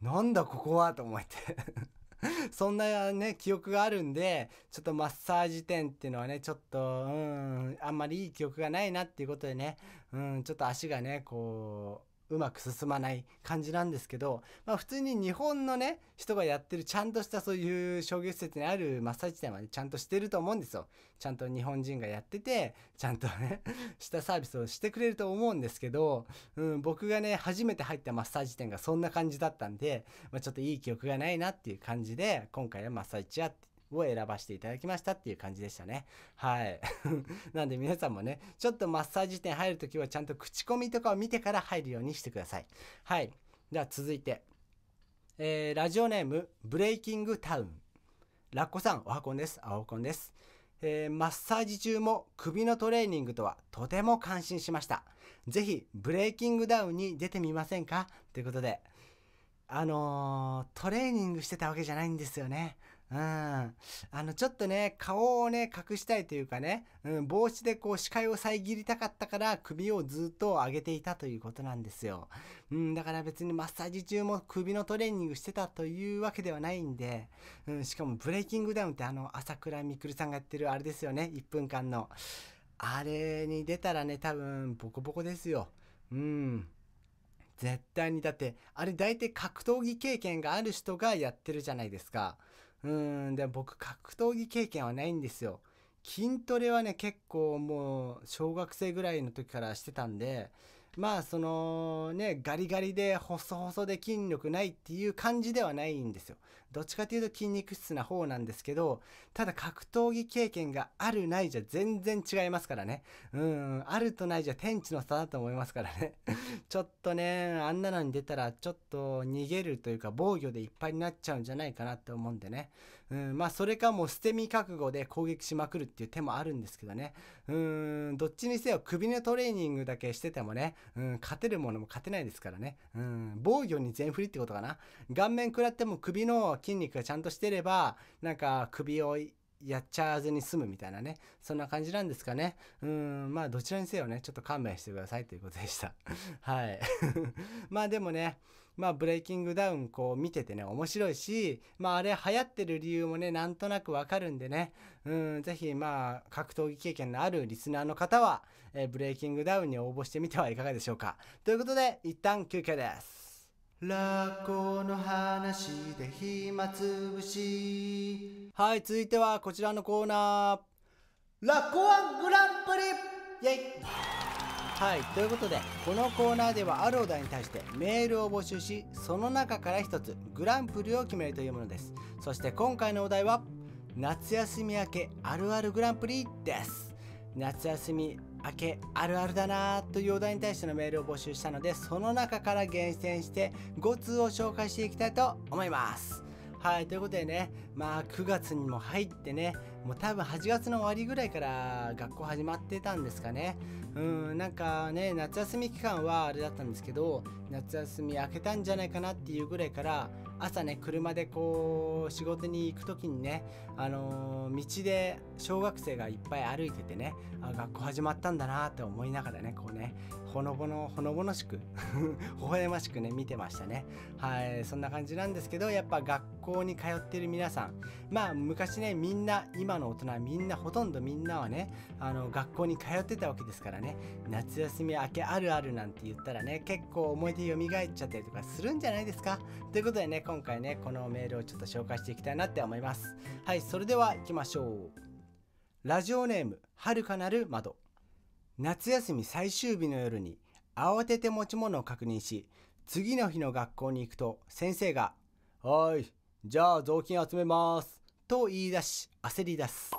なんだここはと思って [laughs] そんなね、記憶があるんで、ちょっとマッサージ店っていうのはね、ちょっと、うん、あんまりいい記憶がないなっていうことでね、うん、ちょっと足がね、こう、うまく進まない感じなんですけど、まあ、普通に日本のね人がやってるちゃんとしたそういう商業施設にあるマッサージ店はねちゃんとしてると思うんですよちゃんと日本人がやっててちゃんとね [laughs] したサービスをしてくれると思うんですけど、うん、僕がね初めて入ったマッサージ店がそんな感じだったんで、まあ、ちょっといい記憶がないなっていう感じで今回はマッサージやってを選ばせていただきましたっていう感じでしたね。はい。[laughs] なんで皆さんもね、ちょっとマッサージ店入るときはちゃんと口コミとかを見てから入るようにしてください。はい。では続いて、えー、ラジオネーム、ブレイキングタウン。ラッコさん、おはこんです。あおこんです。えー、マッサージ中も首のトレーニングとはとても感心しました。ぜひ、ブレイキングダウンに出てみませんかということで、あのー、トレーニングしてたわけじゃないんですよね。うん。あの、ちょっとね、顔をね、隠したいというかね、うん、帽子でこう視界を遮りたかったから首をずっと上げていたということなんですよ。うん、だから別にマッサージ中も首のトレーニングしてたというわけではないんで、うん、しかもブレイキングダウンってあの、朝倉みくるさんがやってるあれですよね、1分間の。あれに出たらね、多分、ボコボコですよ。うん。絶対に。だって、あれ大体格闘技経験がある人がやってるじゃないですか。うん、でも僕格闘技経験はないんですよ。筋トレはね、結構もう小学生ぐらいの時からしてたんで、まあそのねガリガリで細々で筋力ないっていう感じではないんですよどっちかというと筋肉質な方なんですけどただ格闘技経験があるないじゃ全然違いますからねうんあるとないじゃ天地の差だと思いますからね [laughs] ちょっとねあんなのに出たらちょっと逃げるというか防御でいっぱいになっちゃうんじゃないかなって思うんでねうん、まあそれかもう捨て身覚悟で攻撃しまくるっていう手もあるんですけどね。うん、どっちにせよ首のトレーニングだけしててもね、うん、勝てるものも勝てないですからね。うん、防御に全振りってことかな。顔面食らっても首の筋肉がちゃんとしてれば、なんか首をやっちゃわずに済むみたいなね。そんな感じなんですかね。うん、まあどちらにせよね、ちょっと勘弁してくださいということでした。はい。[laughs] まあでもね、まあ、ブレイキングダウンこう見ててね、面白いし、まあ、あれ流行ってる理由もね、なんとなくわかるんでね、うん、ぜひ、まあ、格闘技経験のあるリスナーの方は、えー、ブレイキングダウンに応募してみてはいかがでしょうか。ということで、一旦休憩です。ラッの話で暇つぶし。はい、続いてはこちらのコーナー。ラコワングランプリイェイはいということでこのコーナーではあるお題に対してメールを募集しその中から1つグランプリを決めるというものですそして今回のお題は夏休み明けあるあるグランプリです夏休み明けあるあるだなというお題に対してのメールを募集したのでその中から厳選して5通を紹介していきたいと思いますはいということでねまあ9月にも入ってねもう多分8月の終わりぐらいから学校始まってたんですかねうんなんかね夏休み期間はあれだったんですけど夏休み明けたんじゃないかなっていうぐらいから朝ね車でこう仕事に行く時にねあのー、道で小学生がいっぱい歩いててねあ学校始まったんだなって思いながらねこうねほのぼのほのぼのしく [laughs] 微笑ましくね見てましたねはいそんな感じなんですけどやっぱ学校に通ってる皆さんまあ昔ねみんな今の大人みんなほとんどみんなはねあの学校に通ってたわけですからね夏休み明けあるあるなんて言ったらね結構思い出蘇っちゃったりとかするんじゃないですかということでね今回ねこのメールをちょっと紹介していきたいなって思いますはいそれでは行きましょうラジオネームはるかなる窓夏休み最終日の夜に慌てて持ち物を確認し、次の日の学校に行くと先生が、おい、じゃあ雑巾集めます。と言い出し、焦り出す。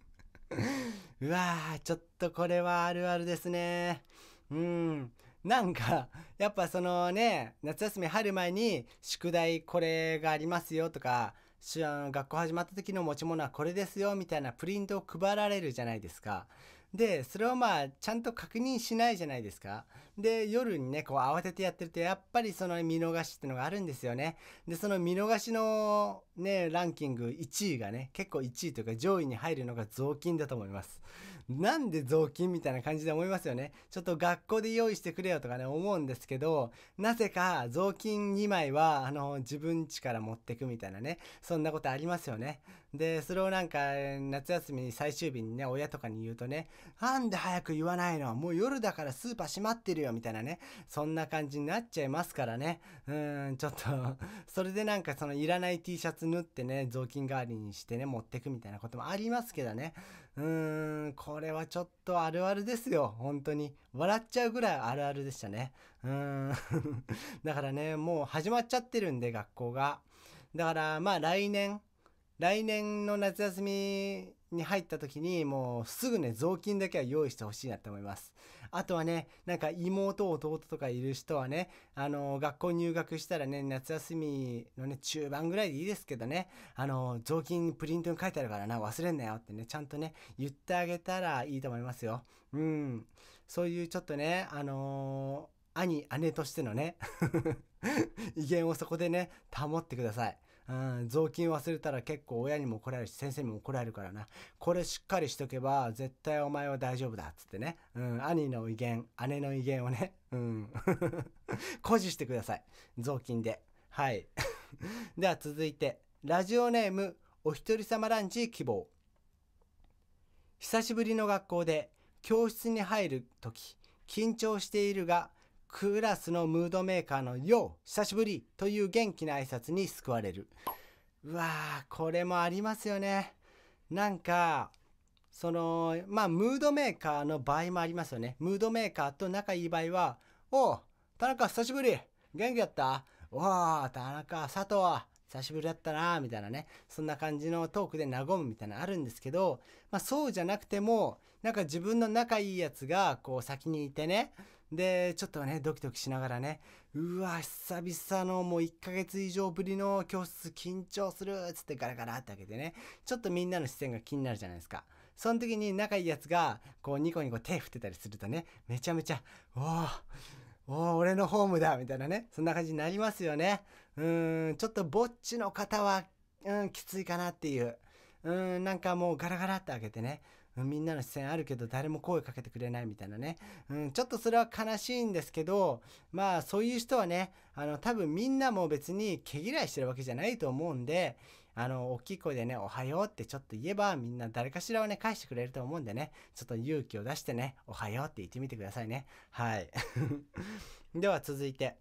[laughs] うわちょっとこれはあるあるですね。うん。なんか、やっぱそのね、夏休み入る前に、宿題これがありますよとか、学校始まった時の持ち物はこれですよみたいなプリントを配られるじゃないですか。で、それをまあ、ちゃんと確認しないじゃないですか。で、夜にね、こう慌ててやってると、やっぱりその見逃しってのがあるんですよね。で、その見逃しのね、ランキング1位がね、結構1位というか上位に入るのが雑巾だと思います。なんで雑巾みたいな感じで思いますよね。ちょっと学校で用意してくれよとかね、思うんですけど、なぜか雑巾2枚は、あの、自分家から持ってくみたいなね、そんなことありますよね。で、それをなんか、夏休み最終日にね、親とかに言うとね、なんで早く言わないのもう夜だからスーパー閉まってるよみたいなね、そんな感じになっちゃいますからね。うん、ちょっと [laughs] それでなんかそのいらない T シャツ縫ってね、雑巾代わりにしてね、持ってくみたいなこともありますけどね。うーん、これはちょっとあるあるですよ。本当に。笑っちゃうぐらいあるあるでしたね。うーん [laughs] だからね、もう始まっちゃってるんで、学校が。だから、まあ来年、来年の夏休みに入った時にもうすぐね雑巾だけは用意してほしいなと思いますあとはねなんか妹弟とかいる人はねあの学校入学したらね夏休みのね中盤ぐらいでいいですけどねあの雑巾プリントに書いてあるからな忘れんなよってねちゃんとね言ってあげたらいいと思いますようんそういうちょっとねあの兄姉としてのね [laughs] 威厳をそこでね保ってくださいうん、雑巾忘れたら結構親にも怒られるし、先生にも怒られるからな。これしっかりしとけば、絶対お前は大丈夫だ、っつってね。うん、兄の威厳、姉の威厳をね、うん、[laughs] 誇示してください。雑巾で。はい。[laughs] では続いて、ラジオネーム、お一人様ランチ希望。久しぶりの学校で、教室に入るとき、緊張しているが、クラスのムードメーカーの「よう久しぶり」という元気な挨拶に救われるうわーこれもありますよねなんかそのまあムードメーカーの場合もありますよねムードメーカーと仲いい場合は「おう田中久しぶり元気やったおお田中佐藤久しぶりだったな」みたいなねそんな感じのトークで和むみたいなのあるんですけど、まあ、そうじゃなくてもなんか自分の仲いいやつがこう先にいてねで、ちょっとね、ドキドキしながらね、うわ、久々のもう1ヶ月以上ぶりの教室緊張するっつってガラガラって開けてね、ちょっとみんなの視線が気になるじゃないですか。その時に仲いいやつが、こうニコニコ手振ってたりするとね、めちゃめちゃ、おお俺のホームだみたいなね、そんな感じになりますよね。うーん、ちょっとぼっちの方は、うん、きついかなっていう。うん、なんかもうガラガラって開けてね、みんなの視線あるけど誰も声かけてくれないみたいなね、うん、ちょっとそれは悲しいんですけどまあそういう人はねあの多分みんなも別に毛嫌いしてるわけじゃないと思うんであの大きい声でね「おはよう」ってちょっと言えばみんな誰かしらをね返してくれると思うんでねちょっと勇気を出してね「おはよう」って言ってみてくださいねはい [laughs] では続いて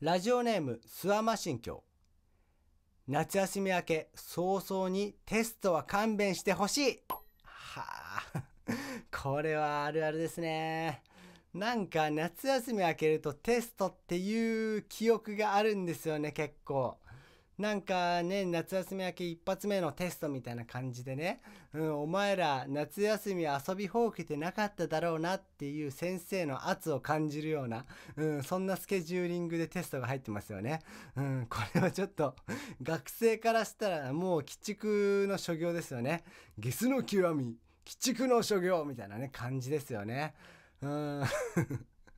ラジオネームスワマ神教夏休み明け早々にテストは勘弁してほしいはあ [laughs] これはあるあるですね。なんか夏休み明けるとテストっていう記憶があるんですよね、結構。なんかね、夏休み明け一発目のテストみたいな感じでね、うん、お前ら夏休み遊びほうけてなかっただろうなっていう先生の圧を感じるような、うん、そんなスケジューリングでテストが入ってますよね。うん、これはちょっと、学生からしたらもう鬼畜の所業ですよね。ゲスの極み、鬼畜の所業みたいなね、感じですよね。うん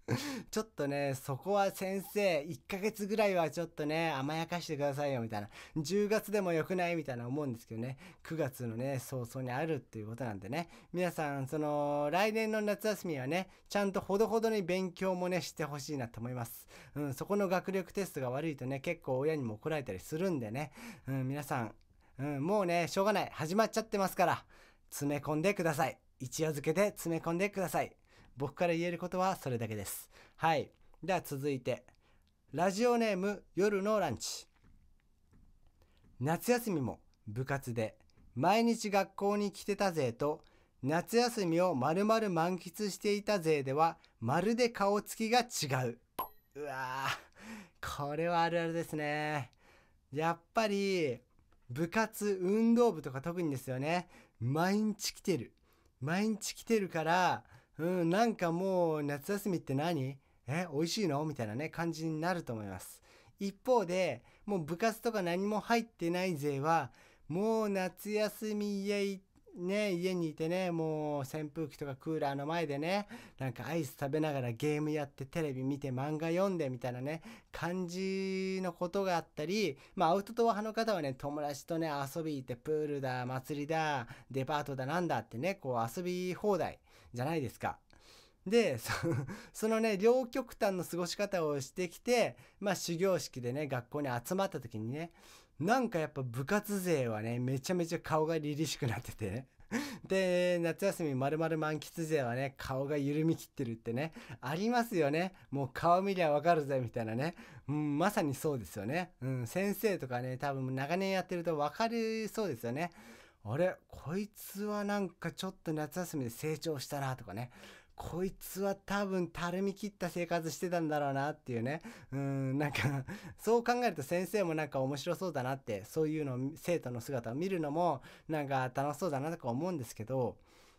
[laughs] ちょっとね、そこは先生、1ヶ月ぐらいはちょっとね、甘やかしてくださいよ、みたいな。10月でも良くないみたいな思うんですけどね。9月のね、早々にあるっていうことなんでね。皆さん、その、来年の夏休みはね、ちゃんとほどほどに勉強もね、してほしいなと思います。うん、そこの学力テストが悪いとね、結構親にも怒られたりするんでね。うん、皆さん、うん、もうね、しょうがない。始まっちゃってますから、詰め込んでください。一夜漬けで詰め込んでください。僕から言えることはそれだけです。はい。では続いて、ラジオネーム夜のランチ。夏休みも部活で毎日学校に来てたぜと夏休みをまるまる満喫していたぜではまるで顔つきが違う。うわー、これはあるあるですね。やっぱり部活、運動部とか特にですよね。毎日来てる。毎日来てるからうん、なんかもう夏休みって何え、美味しいのみたいなね、感じになると思います。一方で、もう部活とか何も入ってない勢は、もう夏休み家ね、家にいてね、もう扇風機とかクーラーの前でね、なんかアイス食べながらゲームやってテレビ見て漫画読んでみたいなね、感じのことがあったり、まあアウトドア派の方はね、友達とね、遊び行ってプールだ、祭りだ、デパートだなんだってね、こう遊び放題じゃないですか。で、[laughs] そのね、両極端の過ごし方をしてきて、まあ修行式でね、学校に集まった時にね、なんかやっぱ部活勢はね、めちゃめちゃ顔が凛々しくなってて、[laughs] で、夏休み丸々満喫勢はね、顔が緩みきってるってね、ありますよね。もう顔見りゃわかるぜ、みたいなね。うん、まさにそうですよね。うん、先生とかね、多分長年やってるとわかりそうですよね。あれこいつはなんかちょっと夏休みで成長したなとかねこいつは多分たるみ切った生活してたんだろうなっていうねうんなんかそう考えると先生もなんか面白そうだなってそういうの生徒の姿を見るのもなんか楽しそうだなとか思うんですけど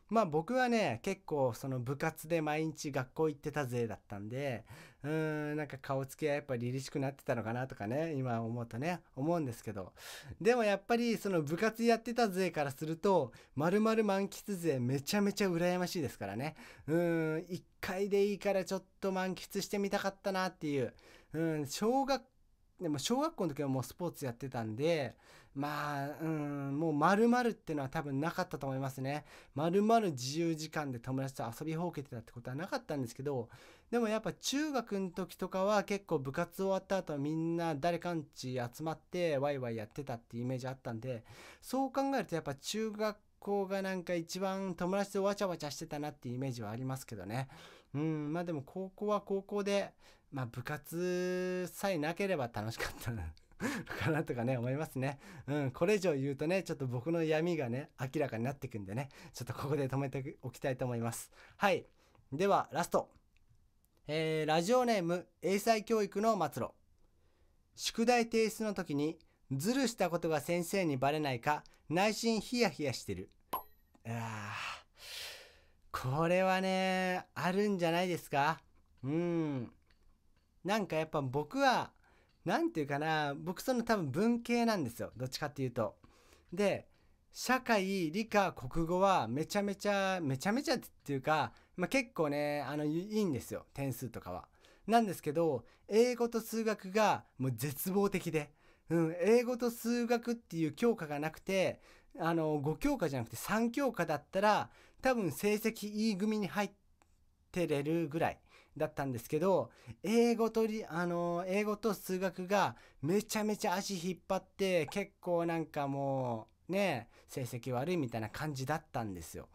まあ僕はね、結構その部活で毎日学校行ってたぜだったんで、うーん、なんか顔つきはやっぱり凛々しくなってたのかなとかね、今思うとね、思うんですけど。でもやっぱりその部活やってたぜからすると、まる満喫ぜめちゃめちゃ羨ましいですからね。うーん、1回でいいからちょっと満喫してみたかったなっていう。うん、小学、でも小学校の時はもうスポーツやってたんで、まあ、うん、もうまるってのは多分なかったと思いますね。まる自由時間で友達と遊びほうけてたってことはなかったんですけど、でもやっぱ中学の時とかは結構部活終わった後みんな誰かんち集まってワイワイやってたってイメージあったんで、そう考えるとやっぱ中学校がなんか一番友達とわちゃわちゃしてたなっていうイメージはありますけどね。うん、まあでも高校は高校で、まあ部活さえなければ楽しかったな [laughs] かなとかね、思いますね。うん、これ以上言うとね、ちょっと僕の闇がね、明らかになってくんでね、ちょっとここで止めておきたいと思います。はい。では、ラスト。えー、ラジオネーム、英才教育の末路。宿題提出の時に、ズルしたことが先生にバレないか、内心ヒヤヒヤしてる。あこれはね、あるんじゃないですかうん。なんかやっぱ僕は、何て言うかな、僕その多分文系なんですよ。どっちかっていうと。で、社会、理科、国語はめちゃめちゃ、めちゃめちゃっていうか、まあ、結構ね、あの、いいんですよ。点数とかは。なんですけど、英語と数学がもう絶望的で。うん、英語と数学っていう教科がなくて、あの、5教科じゃなくて3教科だったら、多分成績 E 組に入ってれるぐらいだったんですけど、英語とり、あの、英語と数学がめちゃめちゃ足引っ張って、結構なんかもう、ね、成績悪いみたいな感じだったんですよ。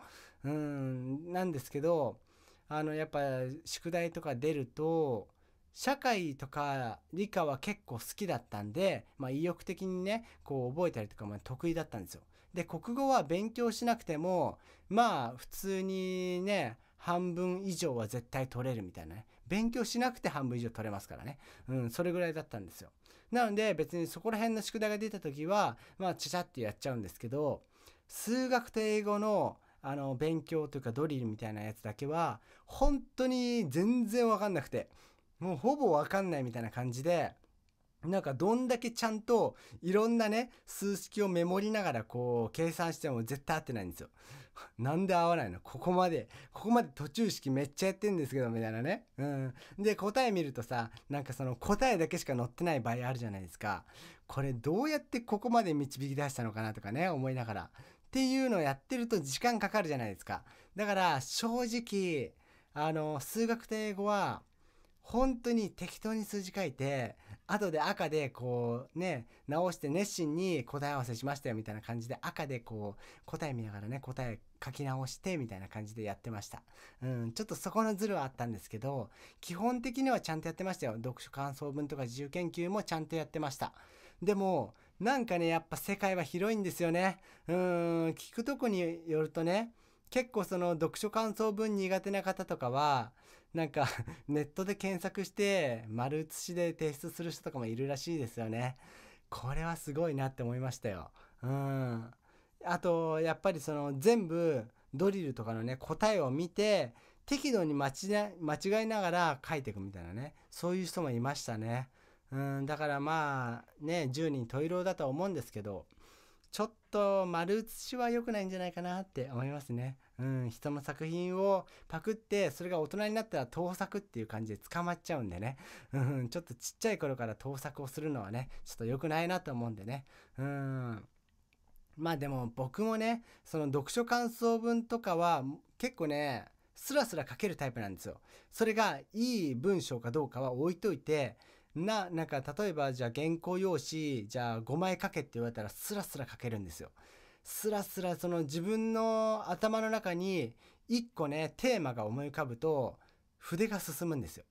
うん、なんですけど、あの、やっぱ宿題とか出ると、社会とか理科は結構好きだったんで、まあ、意欲的にね、こう覚えたりとかも得意だったんですよ。で、国語は勉強しなくても、まあ、普通にね、半分以上は絶対取れるみたいなね。勉強しなくて半分以上取れますからね。うん、それぐらいだったんですよ。なので別にそこら辺の宿題が出た時は、まあ、ちゃちゃってやっちゃうんですけど、数学と英語のあの勉強というかドリルみたいなやつだけは、本当に全然わかんなくて、もうほぼわかんないみたいな感じで、なんかどんだけちゃんといろんなね、数式をメモりながらこう計算しても絶対合ってないんですよ。[laughs] なんで合わないのここまで、ここまで途中式めっちゃやってんですけど、みたいなね。うん。で、答え見るとさ、なんかその答えだけしか載ってない場合あるじゃないですか。これどうやってここまで導き出したのかなとかね、思いながら。っていうのをやってると時間かかるじゃないですか。だから、正直、あの、数学と英語は、本当に適当に数字書いて、後で赤でこうね、直して熱心に答え合わせしましたよみたいな感じで赤でこう答え見ながらね、答え書き直してみたいな感じでやってました。うん、ちょっとそこのズルはあったんですけど、基本的にはちゃんとやってましたよ。読書感想文とか自由研究もちゃんとやってました。でも、なんかね、やっぱ世界は広いんですよね。うん、聞くとこによるとね、結構その読書感想文苦手な方とかは、なんか [laughs] ネットで検索して丸写しで提出する人とかもいるらしいですよね。これはすごいなって思いましたよ。うん。あとやっぱりその全部ドリルとかのね答えを見て適度に間違いながら書いていくみたいなねそういう人もいましたねうんだからまあね10人十色だとは思うんですけどちょっと丸写しは良くないんじゃないかなって思いますねうん人の作品をパクってそれが大人になったら盗作っていう感じで捕まっちゃうんでねうんちょっとちっちゃい頃から盗作をするのはねちょっと良くないなと思うんでねうんまあでも僕もね、その読書感想文とかは結構ね、スラスラ書けるタイプなんですよ。それがいい文章かどうかは置いといて、な、なんか例えばじゃあ原稿用紙、じゃあ5枚書けって言われたらスラスラ書けるんですよ。スラスラその自分の頭の中に1個ね、テーマが思い浮かぶと筆が進むんですよ。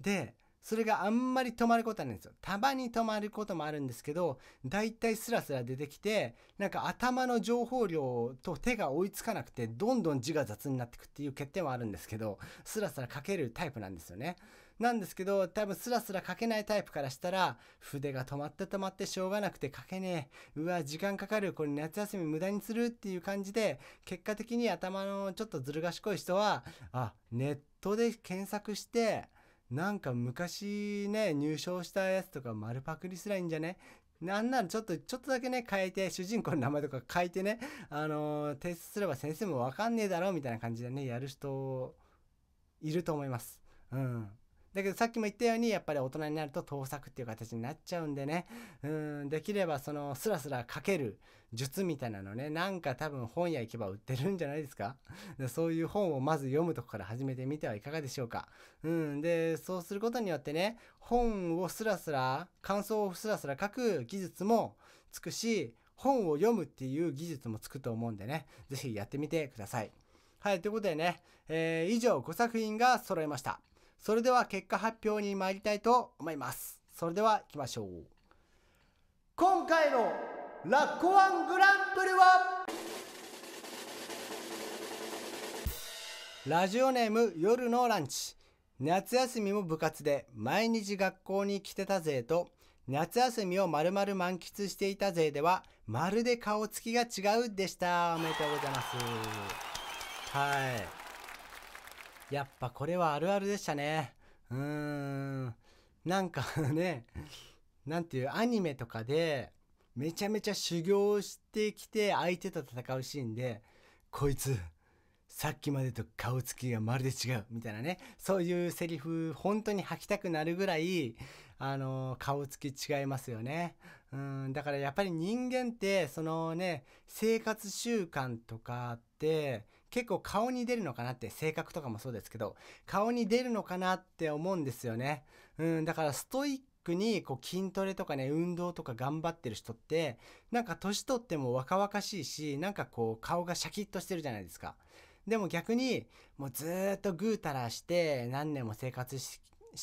で、それがあんまり止まることはないんですよ。たまに止まることもあるんですけど、だいたいスラスラ出てきて、なんか頭の情報量と手が追いつかなくて、どんどん字が雑になってくっていう欠点はあるんですけど、スラスラ書けるタイプなんですよね。なんですけど、多分スラスラ書けないタイプからしたら、筆が止まって止まってしょうがなくて書けねえ。うわ、時間かかる。これ夏休み無駄にするっていう感じで、結果的に頭のちょっとずる賢い人は、あ、ネットで検索して、なんか昔ね、入賞したやつとか丸パクリすらいいんじゃねなんならちょっと、ちょっとだけね、変えて、主人公の名前とか変えてね、あのー、提出すれば先生もわかんねえだろ、みたいな感じでね、やる人、いると思います。うん。だけどさっきも言ったようにやっぱり大人になると盗作っていう形になっちゃうんでねうんできればそのスラスラ書ける術みたいなのねなんか多分本屋行けば売ってるんじゃないですかそういう本をまず読むとこから始めてみてはいかがでしょうかうんでそうすることによってね本をスラスラ感想をスラスラ書く技術もつくし本を読むっていう技術もつくと思うんでね是非やってみてくださいはいということでね、えー、以上5作品が揃えましたそれでは結果発表に参りたいと思います。それでは行きましょう。今回のラッコワングランプリはラジオネーム夜のランチ。夏休みも部活で毎日学校に来てたぜと夏休みをまるまる満喫していたぜではまるで顔つきが違うでした。おめでとうございます。はい。やっぱこれはあるあるでしたね。うーん。なんかね、なんていうアニメとかで、めちゃめちゃ修行してきて相手と戦うシーンで、こいつ、さっきまでと顔つきがまるで違う、みたいなね。そういうセリフ、本当に吐きたくなるぐらい、あの顔つき違いますよね。うん、だからやっぱり人間って、そのね、生活習慣とかって、結構顔に出るのかなって性格とかもそうですけど顔に出るのかなって思うんですよね。うん、だからストイックにこう筋トレとかね運動とか頑張ってる人ってなんか年取っても若々しいしなんかこう顔がシャキッとしてるじゃないですか。でも逆にもうずっとぐうたらして何年も生活し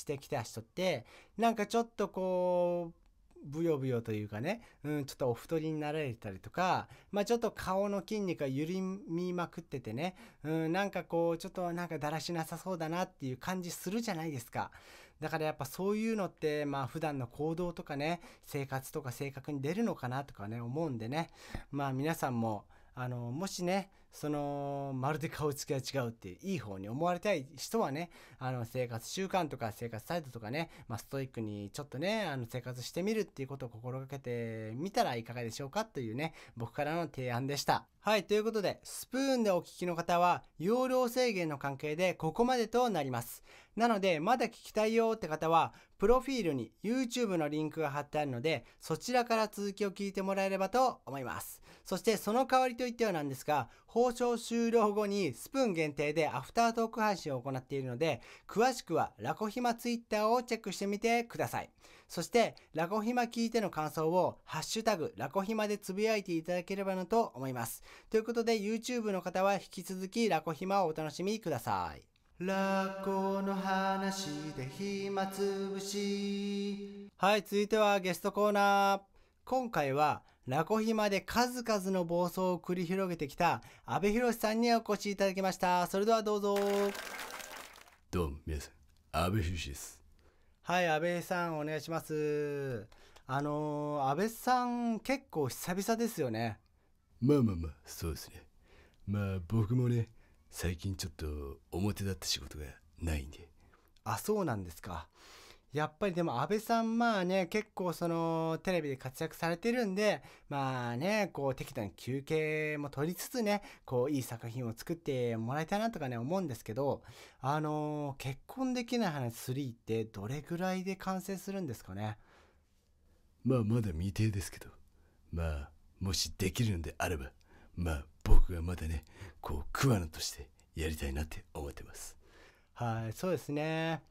てきた人ってなんかちょっとこうぶよぶよというかね、うん、ちょっとお太りになられたりとか、まあちょっと顔の筋肉が緩みまくっててね、うん、なんかこう、ちょっとなんかだらしなさそうだなっていう感じするじゃないですか。だからやっぱそういうのって、まあ普段の行動とかね、生活とか性格に出るのかなとかね、思うんでね、まあ皆さんも、あのもしねそのまるで顔つきが違うっていい方に思われたい人はねあの生活習慣とか生活態度とかね、まあ、ストイックにちょっとねあの生活してみるっていうことを心がけてみたらいかがでしょうかというね僕からの提案でした。はい、ということで、スプーンでお聞きの方は、容量制限の関係でここまでとなります。なので、まだ聞きたいよって方は、プロフィールに YouTube のリンクが貼ってあるので、そちらから続きを聞いてもらえればと思います。そしてその代わりといってはなんですが、放送終了後にスプーン限定でアフタートーク配信を行っているので、詳しくはラコヒマツイッターをチェックしてみてください。そして、ラコヒマ聞いての感想を、ハッシュタグ、ラコヒマでつぶやいていただければなと思います。ということで、YouTube の方は引き続きラコヒマをお楽しみください。ラコの話で暇つぶし。はい、続いてはゲストコーナー。今回は、ラコヒマで数々の暴走を繰り広げてきた阿部寛さんにお越しいただきました。それではどうぞ。どうも皆さん、阿部寛です。はい、阿部さんお願いします。あのー、安倍さん結構久々ですよね。まあまあまあ、そうですね。まあ僕もね、最近ちょっと表立った仕事がないんで。あ、そうなんですか。やっぱりでも安倍さんまあね結構そのテレビで活躍されてるんでまあねこう適度に休憩も取りつつねこういい作品を作ってもらいたいなとかね思うんですけどあのー、結婚できない話3ってどれぐらいで完成するんですかねまあまだ未定ですけどまあもしできるんであればまあ僕がまだねこう桑名としてやりたいなって思ってますはいそうですね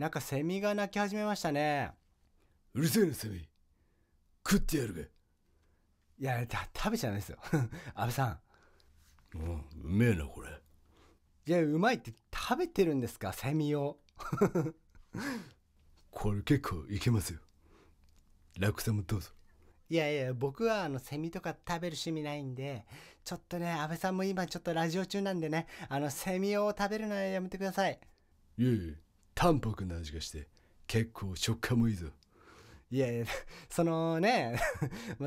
なんかセミが鳴き始めましたね。うるせえな、セミ。食ってやるか。いや、た食べちゃうんですよ。安 [laughs] 部さん。うん、うめえな、これ。いや、うまいって食べてるんですか、セミを。[laughs] これ結構いけますよ。楽さんもどうぞ。いやいや、僕はあの、セミとか食べる趣味ないんで、ちょっとね、安部さんも今ちょっとラジオ中なんでね、あの、セミを食べるのはやめてください。いえいえ。淡ンな味がして結構食感もいいぞいやいやそのね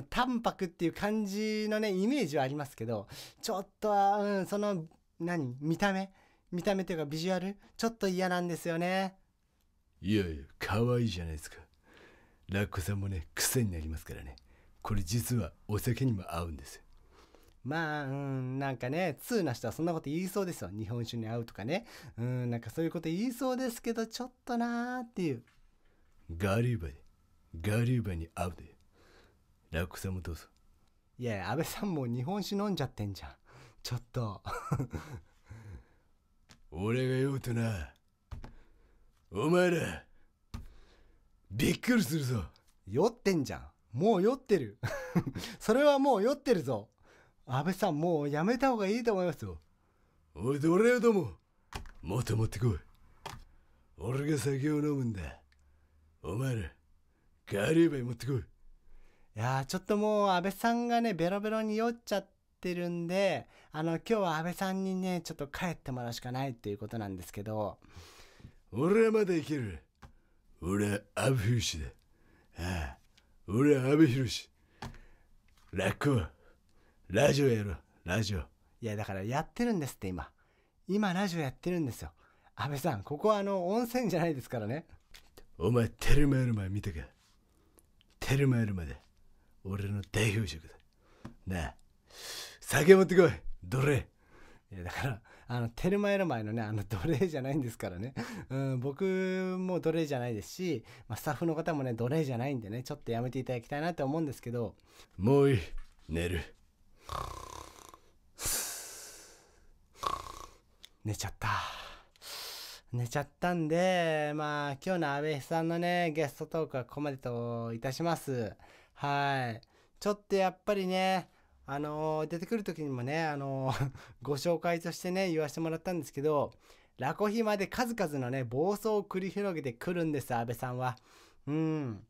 淡白 [laughs] っていう感じのねイメージはありますけどちょっとは、うん、その何見た目見た目というかビジュアルちょっと嫌なんですよねいやいや可愛いじゃないですかラッコさんもね癖になりますからねこれ実はお酒にも合うんですよまあ、うん、なんかね、通な人はそんなこと言いそうですよ。日本酒に合うとかね。うん、なんかそういうこと言いそうですけど、ちょっとなーっていう。ガリバで、ガリバに合うで。ラクさんもどうぞ。いや、安倍さんも日本酒飲んじゃってんじゃん。ちょっと。俺が言うとな、お前ら、びっくりするぞ。酔ってんじゃん。もう酔ってる。[laughs] それはもう酔ってるぞ。安倍さん、もうやめた方がいいと思いますよ。おい、どれよ、ども。もっと持ってこい。俺が酒を飲むんだ。お前ら、ガリバイ持ってこい。いやー、ちょっともう安倍さんがね、ベロベロに酔っちゃってるんで、あの、今日は安倍さんにね、ちょっと帰ってもらうしかないっていうことなんですけど。俺はまだいける。俺は安倍博士だ。ああ、俺は安倍博士。ラッコはラジオやるラジオ。いや、だからやってるんですって、今。今、ラジオやってるんですよ。安倍さん、ここはあの、温泉じゃないですからね。お前、テルマエルマ見たかテルマエルマで、俺の代表職だ。なあ、酒持ってこい、奴隷。いや、だから、あの、テルマエルマのね、あの、奴隷じゃないんですからね。うん、僕も奴隷じゃないですし、まあ、スタッフの方もね、奴隷じゃないんでね、ちょっとやめていただきたいなと思うんですけど。もういい、寝る。寝ちゃった。寝ちゃったんで、まあ、今日の安倍さんのね、ゲストトークはここまでといたします。はい。ちょっとやっぱりね、あのー、出てくる時にもね、あのー、[laughs] ご紹介としてね、言わせてもらったんですけど、ラコヒマで数々のね、暴走を繰り広げてくるんです、安倍さんは。うん。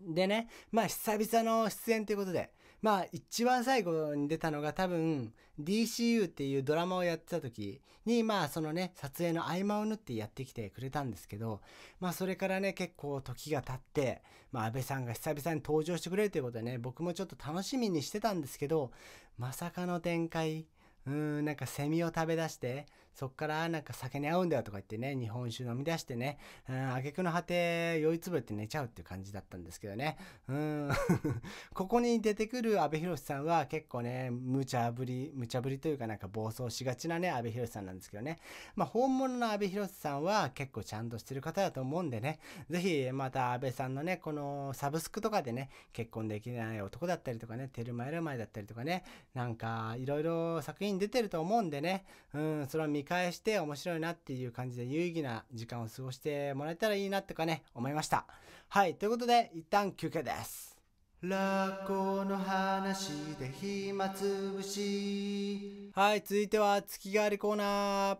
でね、まあ、久々の出演ということで、まあ一番最後に出たのが多分 DCU っていうドラマをやってた時にまあそのね撮影の合間を縫ってやってきてくれたんですけどまあそれからね結構時が経ってまあ安倍さんが久々に登場してくれるということでね僕もちょっと楽しみにしてたんですけどまさかの展開うーんなんかセミを食べ出してそっからなんか酒に合うんだよとか言ってね、日本酒飲み出してね、うん、挙句の果て、酔いつぶれて寝ちゃうっていう感じだったんですけどね。うん [laughs] ここに出てくる阿部寛さんは結構ね、無茶ぶり、無茶ぶりというかなんか暴走しがちなね、阿部寛さんなんですけどね。まあ、本物の阿部寛さんは結構ちゃんとしてる方だと思うんでね、ぜひまた阿部さんのね、このサブスクとかでね、結婚できない男だったりとかね、テルマエルマエだったりとかね、なんかいろいろ作品出てると思うんでね、うん、それは見返して面白いなっていう感じで有意義な時間を過ごしてもらえたらいいなとかね、思いました。はい、ということで一旦休憩です。ラコの話で暇つぶし。はい、続いては月替わりコーナー。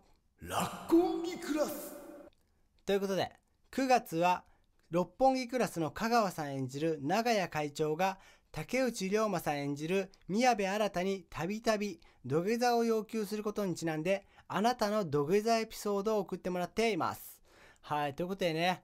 ラッコギクラスということで、9月は六本木クラスの香川さん演じる長屋会長が竹内涼真さん演じる宮部新にたびたび土下座を要求することにちなんであなたの土下座エピソードを送ってもらっています。はい、ということでね、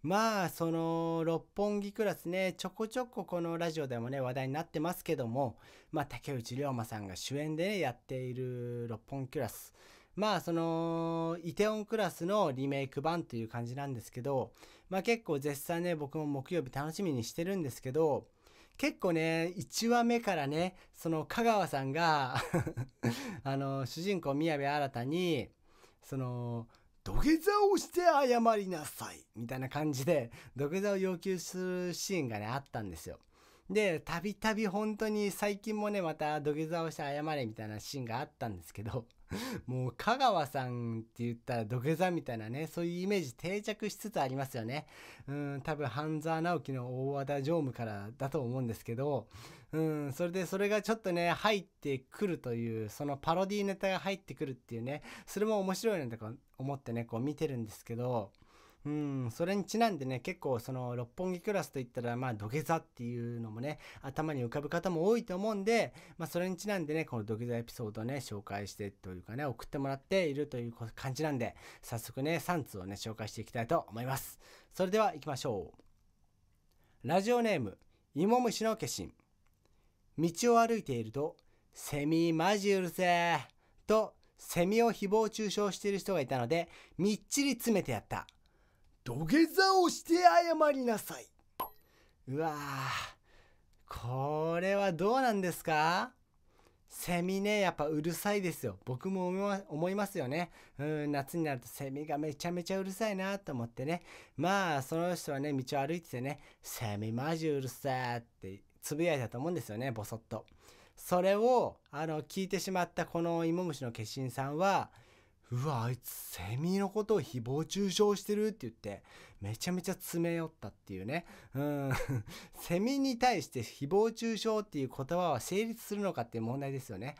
まあ、その、六本木クラスね、ちょこちょここのラジオでもね、話題になってますけども、まあ、竹内涼真さんが主演で、ね、やっている六本木クラス。まあ、その、イテオンクラスのリメイク版という感じなんですけど、まあ結構絶賛ね、僕も木曜日楽しみにしてるんですけど、結構ね、1話目からね、その香川さんが [laughs] あの、主人公宮部新に、その、土下座をして謝りなさいみたいな感じで、土下座を要求するシーンがね、あったんですよ。で、たびたび本当に最近もね、また土下座をして謝れみたいなシーンがあったんですけどもう香川さんって言ったら土下座みたいなね、そういうイメージ定着しつつありますよね。うん、多分半沢直樹の大和田常務からだと思うんですけど、うん、それでそれがちょっとね、入ってくるという、そのパロディネタが入ってくるっていうね、それも面白いなとか思ってね、こう見てるんですけど、うん、それにちなんでね、結構その六本木クラスといったら、まあ土下座っていうのもね、頭に浮かぶ方も多いと思うんで、まあそれにちなんでね、この土下座エピソードをね、紹介してというかね、送ってもらっているという感じなんで、早速ね、3通をね、紹介していきたいと思います。それでは行きましょう。ラジオネーム、芋虫の化身。道を歩いていると、セミマジうるせえと、セミを誹謗中傷している人がいたので、みっちり詰めてやった。土下座をして謝りなさい。うわこれはどうなんですかセミね、やっぱうるさいですよ。僕も思いますよね。うん、夏になるとセミがめちゃめちゃうるさいなと思ってね。まあ、その人はね、道を歩いててね、セミマジうるさいってつぶやいたと思うんですよね、ぼそっと。それを、あの、聞いてしまったこの芋虫の化身さんは、うわ、あいつセミのことを誹謗中傷してるって言って、めちゃめちゃ詰め寄ったっていうね。うん。[laughs] セミに対して誹謗中傷っていう言葉は成立するのかっていう問題ですよね。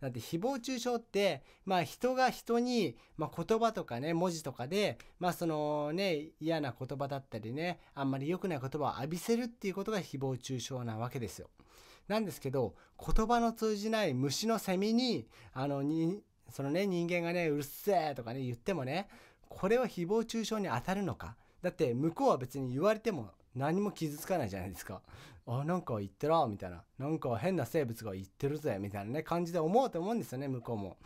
だって誹謗中傷って、まあ人が人に、まあ、言葉とかね、文字とかで、まあそのね、嫌な言葉だったりね、あんまり良くない言葉を浴びせるっていうことが誹謗中傷なわけですよ。なんですけど、言葉の通じない虫のセミに、あの、にそのね、人間がね、うるせえとかね、言ってもね、これは誹謗中傷に当たるのか。だって向こうは別に言われても何も傷つかないじゃないですか。あ、なんか言ってろみたいな。なんか変な生物が言ってるぜ、みたいなね、感じで思うと思うんですよね、向こうも。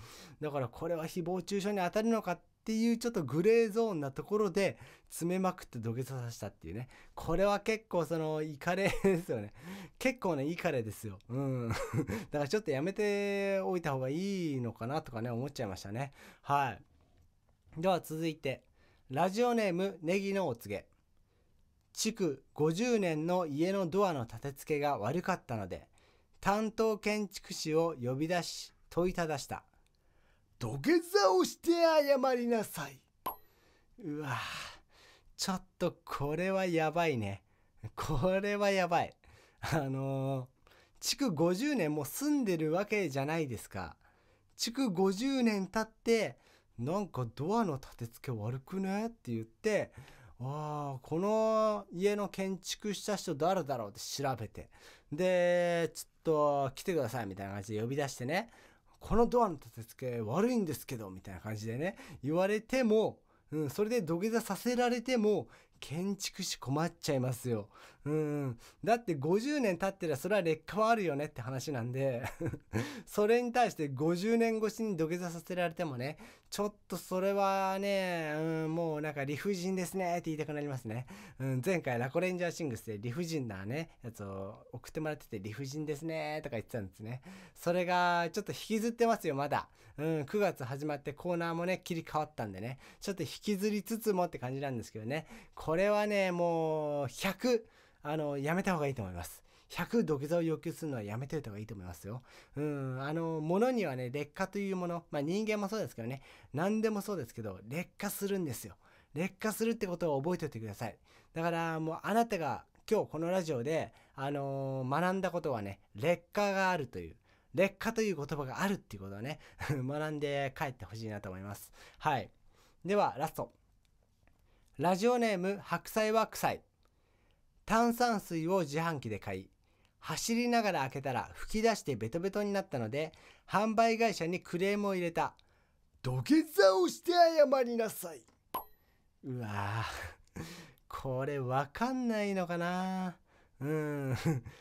だからこれは誹謗中傷に当たるのかっっていうちょっとグレーゾーンなところで詰めまくって土下座させたっていうね。これは結構その、イカレですよね。[laughs] 結構ね、イカレですよ。うん。[laughs] だからちょっとやめておいた方がいいのかなとかね、思っちゃいましたね。はい。では続いて、ラジオネーム、ネギのお告げ。築50年の家のドアの立て付けが悪かったので、担当建築士を呼び出し、問いただした。土下座をして謝りなさい。うわちょっとこれはやばいね。これはやばい。あの築50年も住んでるわけじゃないですか。築50年経って、なんかドアの立て付け悪くねって言って、ああ、この家の建築した人誰だろうって調べて。で、ちょっと来てくださいみたいな感じで呼び出してね。このドアの立て付け悪いんですけど、みたいな感じでね、言われても、うん、それで土下座させられても、建築士困っちゃいますよ。うん。だって50年経ってりゃそれは劣化はあるよねって話なんで [laughs] それに対して50年越しに土下座させられてもね、ちょっとそれはね、うん、もうなんか理不尽ですねって言いたくなりますね。うん、前回ラコレンジャーシングスで理不尽なね、やつを送ってもらってて理不尽ですねとか言ってたんですね。それがちょっと引きずってますよ、まだ。うん、9月始まってコーナーもね、切り替わったんでね、ちょっと引きずりつつもって感じなんですけどね、これはね、もう100、あの、やめた方がいいと思います。100土下座を要求するのはやめておいた方がいいと思いますよ。うん、あの、物にはね、劣化というもの、まあ人間もそうですけどね、何でもそうですけど、劣化するんですよ。劣化するってことを覚えておいてください。だからもうあなたが今日このラジオで、あのー、学んだことはね、劣化があるという。劣化という言葉があるっていうことをね、[laughs] 学んで帰ってほしいなと思います。はい。では、ラスト。ラジオネーム、白菜は臭い。炭酸水を自販機で買い、走りながら開けたら吹き出してベトベトになったので、販売会社にクレームを入れた。土下座をして謝りなさい。うわぁ、これわかんないのかなうん。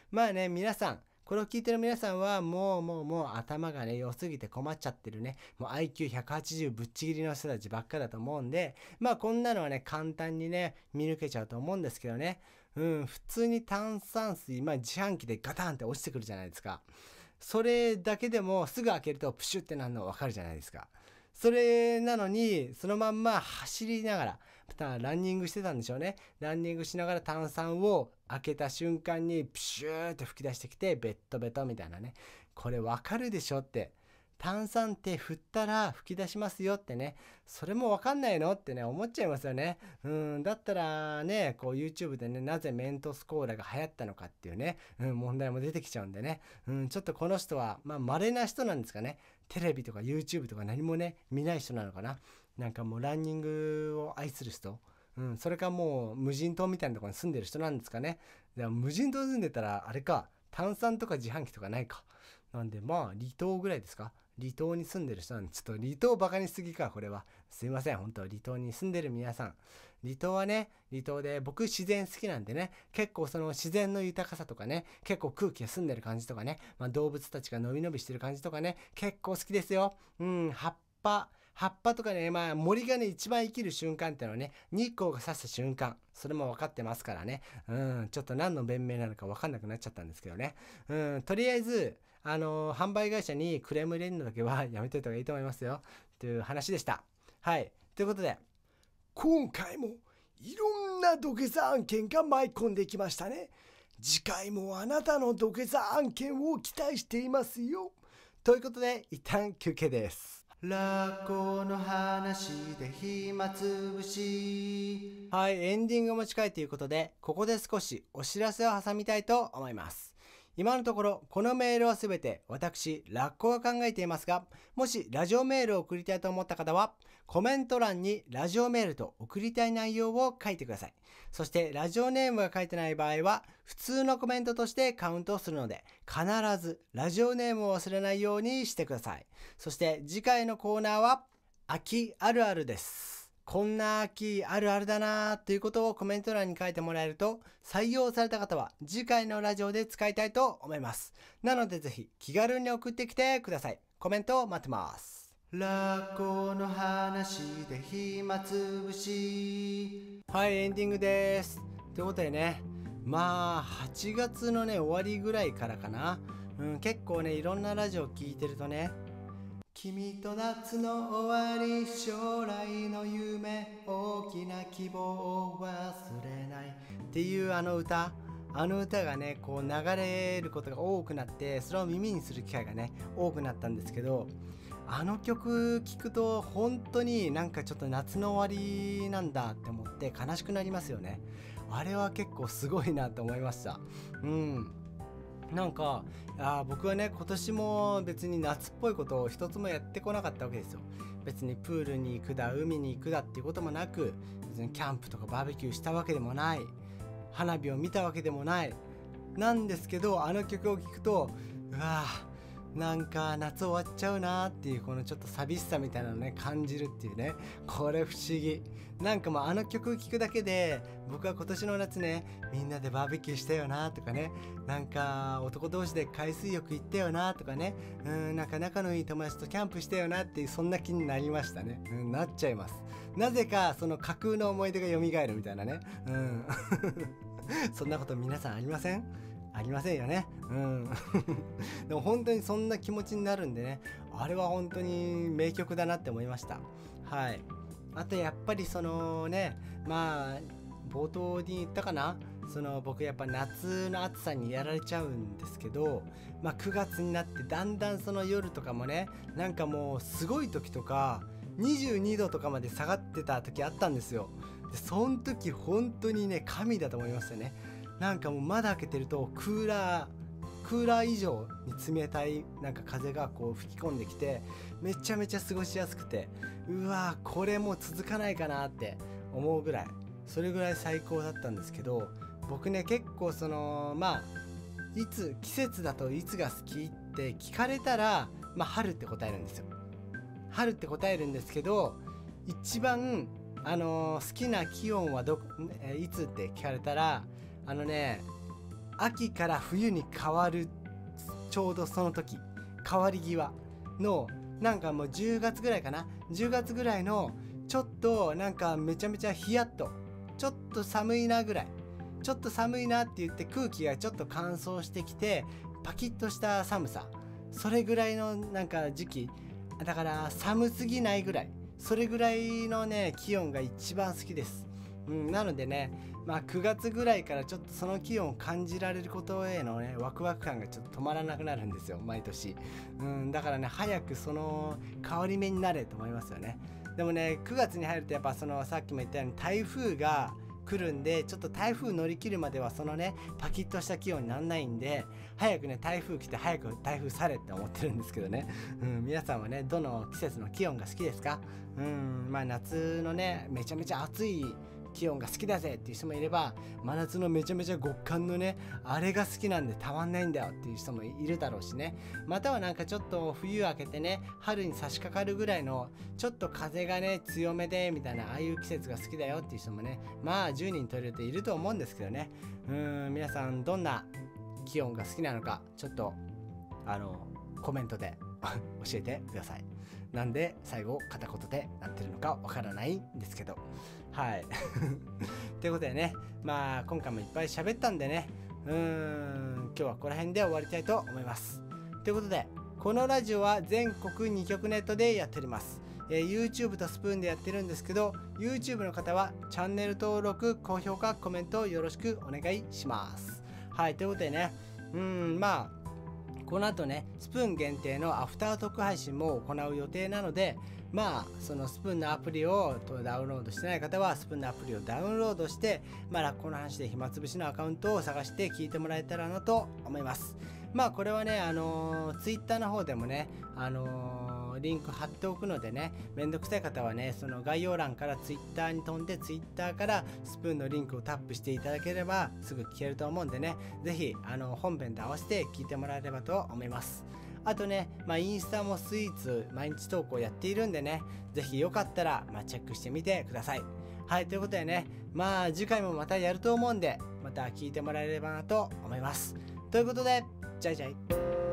まあね、皆さん、これを聞いてる皆さんは、もうもうもう頭がね、良すぎて困っちゃってるね。もう IQ180 ぶっちぎりの人たちばっかだと思うんで、まあこんなのはね、簡単にね、見抜けちゃうと思うんですけどね。うん、普通に炭酸水、まあ自販機でガタンって落ちてくるじゃないですか。それだけでもすぐ開けるとプシュってなるのわかるじゃないですか。それなのに、そのまんま走りながら、またランニングしてたんでしょうね。ランニングしながら炭酸を開けた瞬間にプシューって吹き出してきて、ベッドベトみたいなね。これわかるでしょって。炭酸って振ったら吹き出しますよってね、それもわかんないのってね、思っちゃいますよね。うん、だったらね、こう YouTube でね、なぜメントスコーラが流行ったのかっていうね、うん、問題も出てきちゃうんでね、うん、ちょっとこの人は、まあ、稀な人なんですかね。テレビとか YouTube とか何もね、見ない人なのかな。なんかもうランニングを愛する人。うん、それかもう無人島みたいなところに住んでる人なんですかね。でも無人島住んでたら、あれか、炭酸とか自販機とかないか。なんでまあ離島ぐらいですか離島に住んでる人なんで、ちょっと離島バカにしすぎか、これは。すいません、本当離島に住んでる皆さん。離島はね、離島で、僕自然好きなんでね、結構その自然の豊かさとかね、結構空気が澄んでる感じとかね、まあ、動物たちがのびのびしてる感じとかね、結構好きですよ。うん、葉っぱ、葉っぱとかね、まあ森がね、一番生きる瞬間ってのはね、日光が差した瞬間。それも分かってますからね。うん、ちょっと何の弁明なのか分かんなくなっちゃったんですけどね。うん、とりあえず、あの販売会社にクレーム入れるのだけはやめといた方がいいと思いますよ。という話でした。はい。ということで、今回もいろんな土下座案件が舞い込んできましたね。次回もあなたの土下座案件を期待していますよ。ということで、一旦休憩です。ラッの話で暇つぶし。はい、エンディングも近いということで、ここで少しお知らせを挟みたいと思います。今のところ、このメールはすべて私、ラッコが考えていますが、もしラジオメールを送りたいと思った方は、コメント欄にラジオメールと送りたい内容を書いてください。そして、ラジオネームが書いてない場合は、普通のコメントとしてカウントするので、必ずラジオネームを忘れないようにしてください。そして、次回のコーナーは、秋あるあるです。こんな秋あるあるだなーということをコメント欄に書いてもらえると、採用された方は次回のラジオで使いたいと思います。なのでぜひ気軽に送ってきてください。コメントを待ってます。ラコの話で暇つぶし。はい、エンディングです。ということでね、まあ、8月のね、終わりぐらいからかな。うん、結構ね、いろんなラジオ聞いてるとね、君と夏の終わり将来の夢大きな希望を忘れないっていうあの歌あの歌がねこう流れることが多くなってそれを耳にする機会がね多くなったんですけどあの曲聴くと本当になんかちょっと夏の終わりなんだって思って悲しくなりますよねあれは結構すごいなと思いましたうんなんかあ僕はね今年も別に夏っぽいことを一つもやってこなかったわけですよ別にプールに行くだ海に行くだっていうこともなく別にキャンプとかバーベキューしたわけでもない花火を見たわけでもないなんですけどあの曲を聴くとうわなんか夏終わっちゃうなっていうこのちょっと寂しさみたいなのね感じるっていうねこれ不思議なんかもうあの曲聴くだけで僕は今年の夏ねみんなでバーベキューしたよなとかねなんか男同士で海水浴行ったよなとかねうんなんか仲のいい友達とキャンプしたよなっていうそんな気になりましたねうんなっちゃいますなぜかその架空の思い出が蘇るみたいなねうん [laughs] そんなこと皆さんありませんありませんよね。うん。[laughs] でも本当にそんな気持ちになるんでね、あれは本当に名曲だなって思いました。はい。あとやっぱりそのね、まあ、冒頭に言ったかなその僕やっぱ夏の暑さにやられちゃうんですけど、まあ、9月になってだんだんその夜とかもねなんかもうすごい時とか22度とかまで下がってた時あったんですよでその時本当にね神だと思いましたねなんかもう窓開けてるとクーラークーラー以上に冷たいなんか風がこう吹き込んできてめちゃめちゃ過ごしやすくてうわこれもう続かないかなって思うぐらいそれぐらい最高だったんですけど僕ね結構そのまあいつ季節だといつが好きって聞かれたら、まあ、春って答えるんですよ。春って答えるんですけど一番、あのー、好きな気温はど、えいつって聞かれたらあのね秋から冬に変わるちょうどその時変わり際のなんかもう10月ぐらいかな10月ぐらいのちょっとなんかめちゃめちゃヒヤッとちょっと寒いなぐらいちょっと寒いなって言って空気がちょっと乾燥してきてパキッとした寒さそれぐらいのなんか時期だから寒すぎないぐらいそれぐらいのね気温が一番好きですうん、なのでね、まあ、9月ぐらいからちょっとその気温を感じられることへのねワクワク感がちょっと止まらなくなるんですよ毎年、うん、だからね早くその変わり目になれと思いますよねでもね9月に入るとやっぱそのさっきも言ったように台風が来るんでちょっと台風乗り切るまではそのねパキッとした気温になんないんで早くね台風来て早く台風されって思ってるんですけどね、うん、皆さんはねどの季節の気温が好きですかうんまあ夏のねめちゃめちゃ暑い気温が好きだぜっていう人もいれば真夏のめちゃめちゃ極寒のねあれが好きなんでたまんないんだよっていう人もいるだろうしねまたはなんかちょっと冬明けてね春に差し掛かるぐらいのちょっと風がね強めでみたいなああいう季節が好きだよっていう人もねまあ10人取れていると思うんですけどねうん皆さんどんな気温が好きなのかちょっとあのコメントで [laughs] 教えてください。なんで最後片言でなってるのかわからないんですけどはい。[laughs] ということでね、まあ今回もいっぱい喋ったんでね、うーん、今日はここら辺で終わりたいと思います。ということで、このラジオは全国2局ネットでやっております。えー、YouTube とスプーンでやってるんですけど、YouTube の方はチャンネル登録、高評価、コメントよろしくお願いします。はい、ということでね、うん、まあ、この後ね、スプーン限定のアフタートーク配信も行う予定なので、まあそのスプーンのアプリをダウンロードしてない方はスプーンのアプリをダウンロードして、まあ、ラッコの話で暇つぶしのアカウントを探して聞いてもらえたらなと思います。まあこれはね、あのー、ツイッターの方でもね、あのー、リンク貼っておくのでね、めんどくさい方はね、その概要欄からツイッターに飛んで、ツイッターからスプーンのリンクをタップしていただければすぐ聞けると思うんでね、是非あのー、本編と合わせて聞いてもらえればと思います。あとね、まあ、インスタもスイーツ毎日投稿やっているんでね、ぜひよかったら、まあ、チェックしてみてください。はい、ということでね、まあ次回もまたやると思うんで、また聞いてもらえればなと思います。ということで、じゃいじゃい。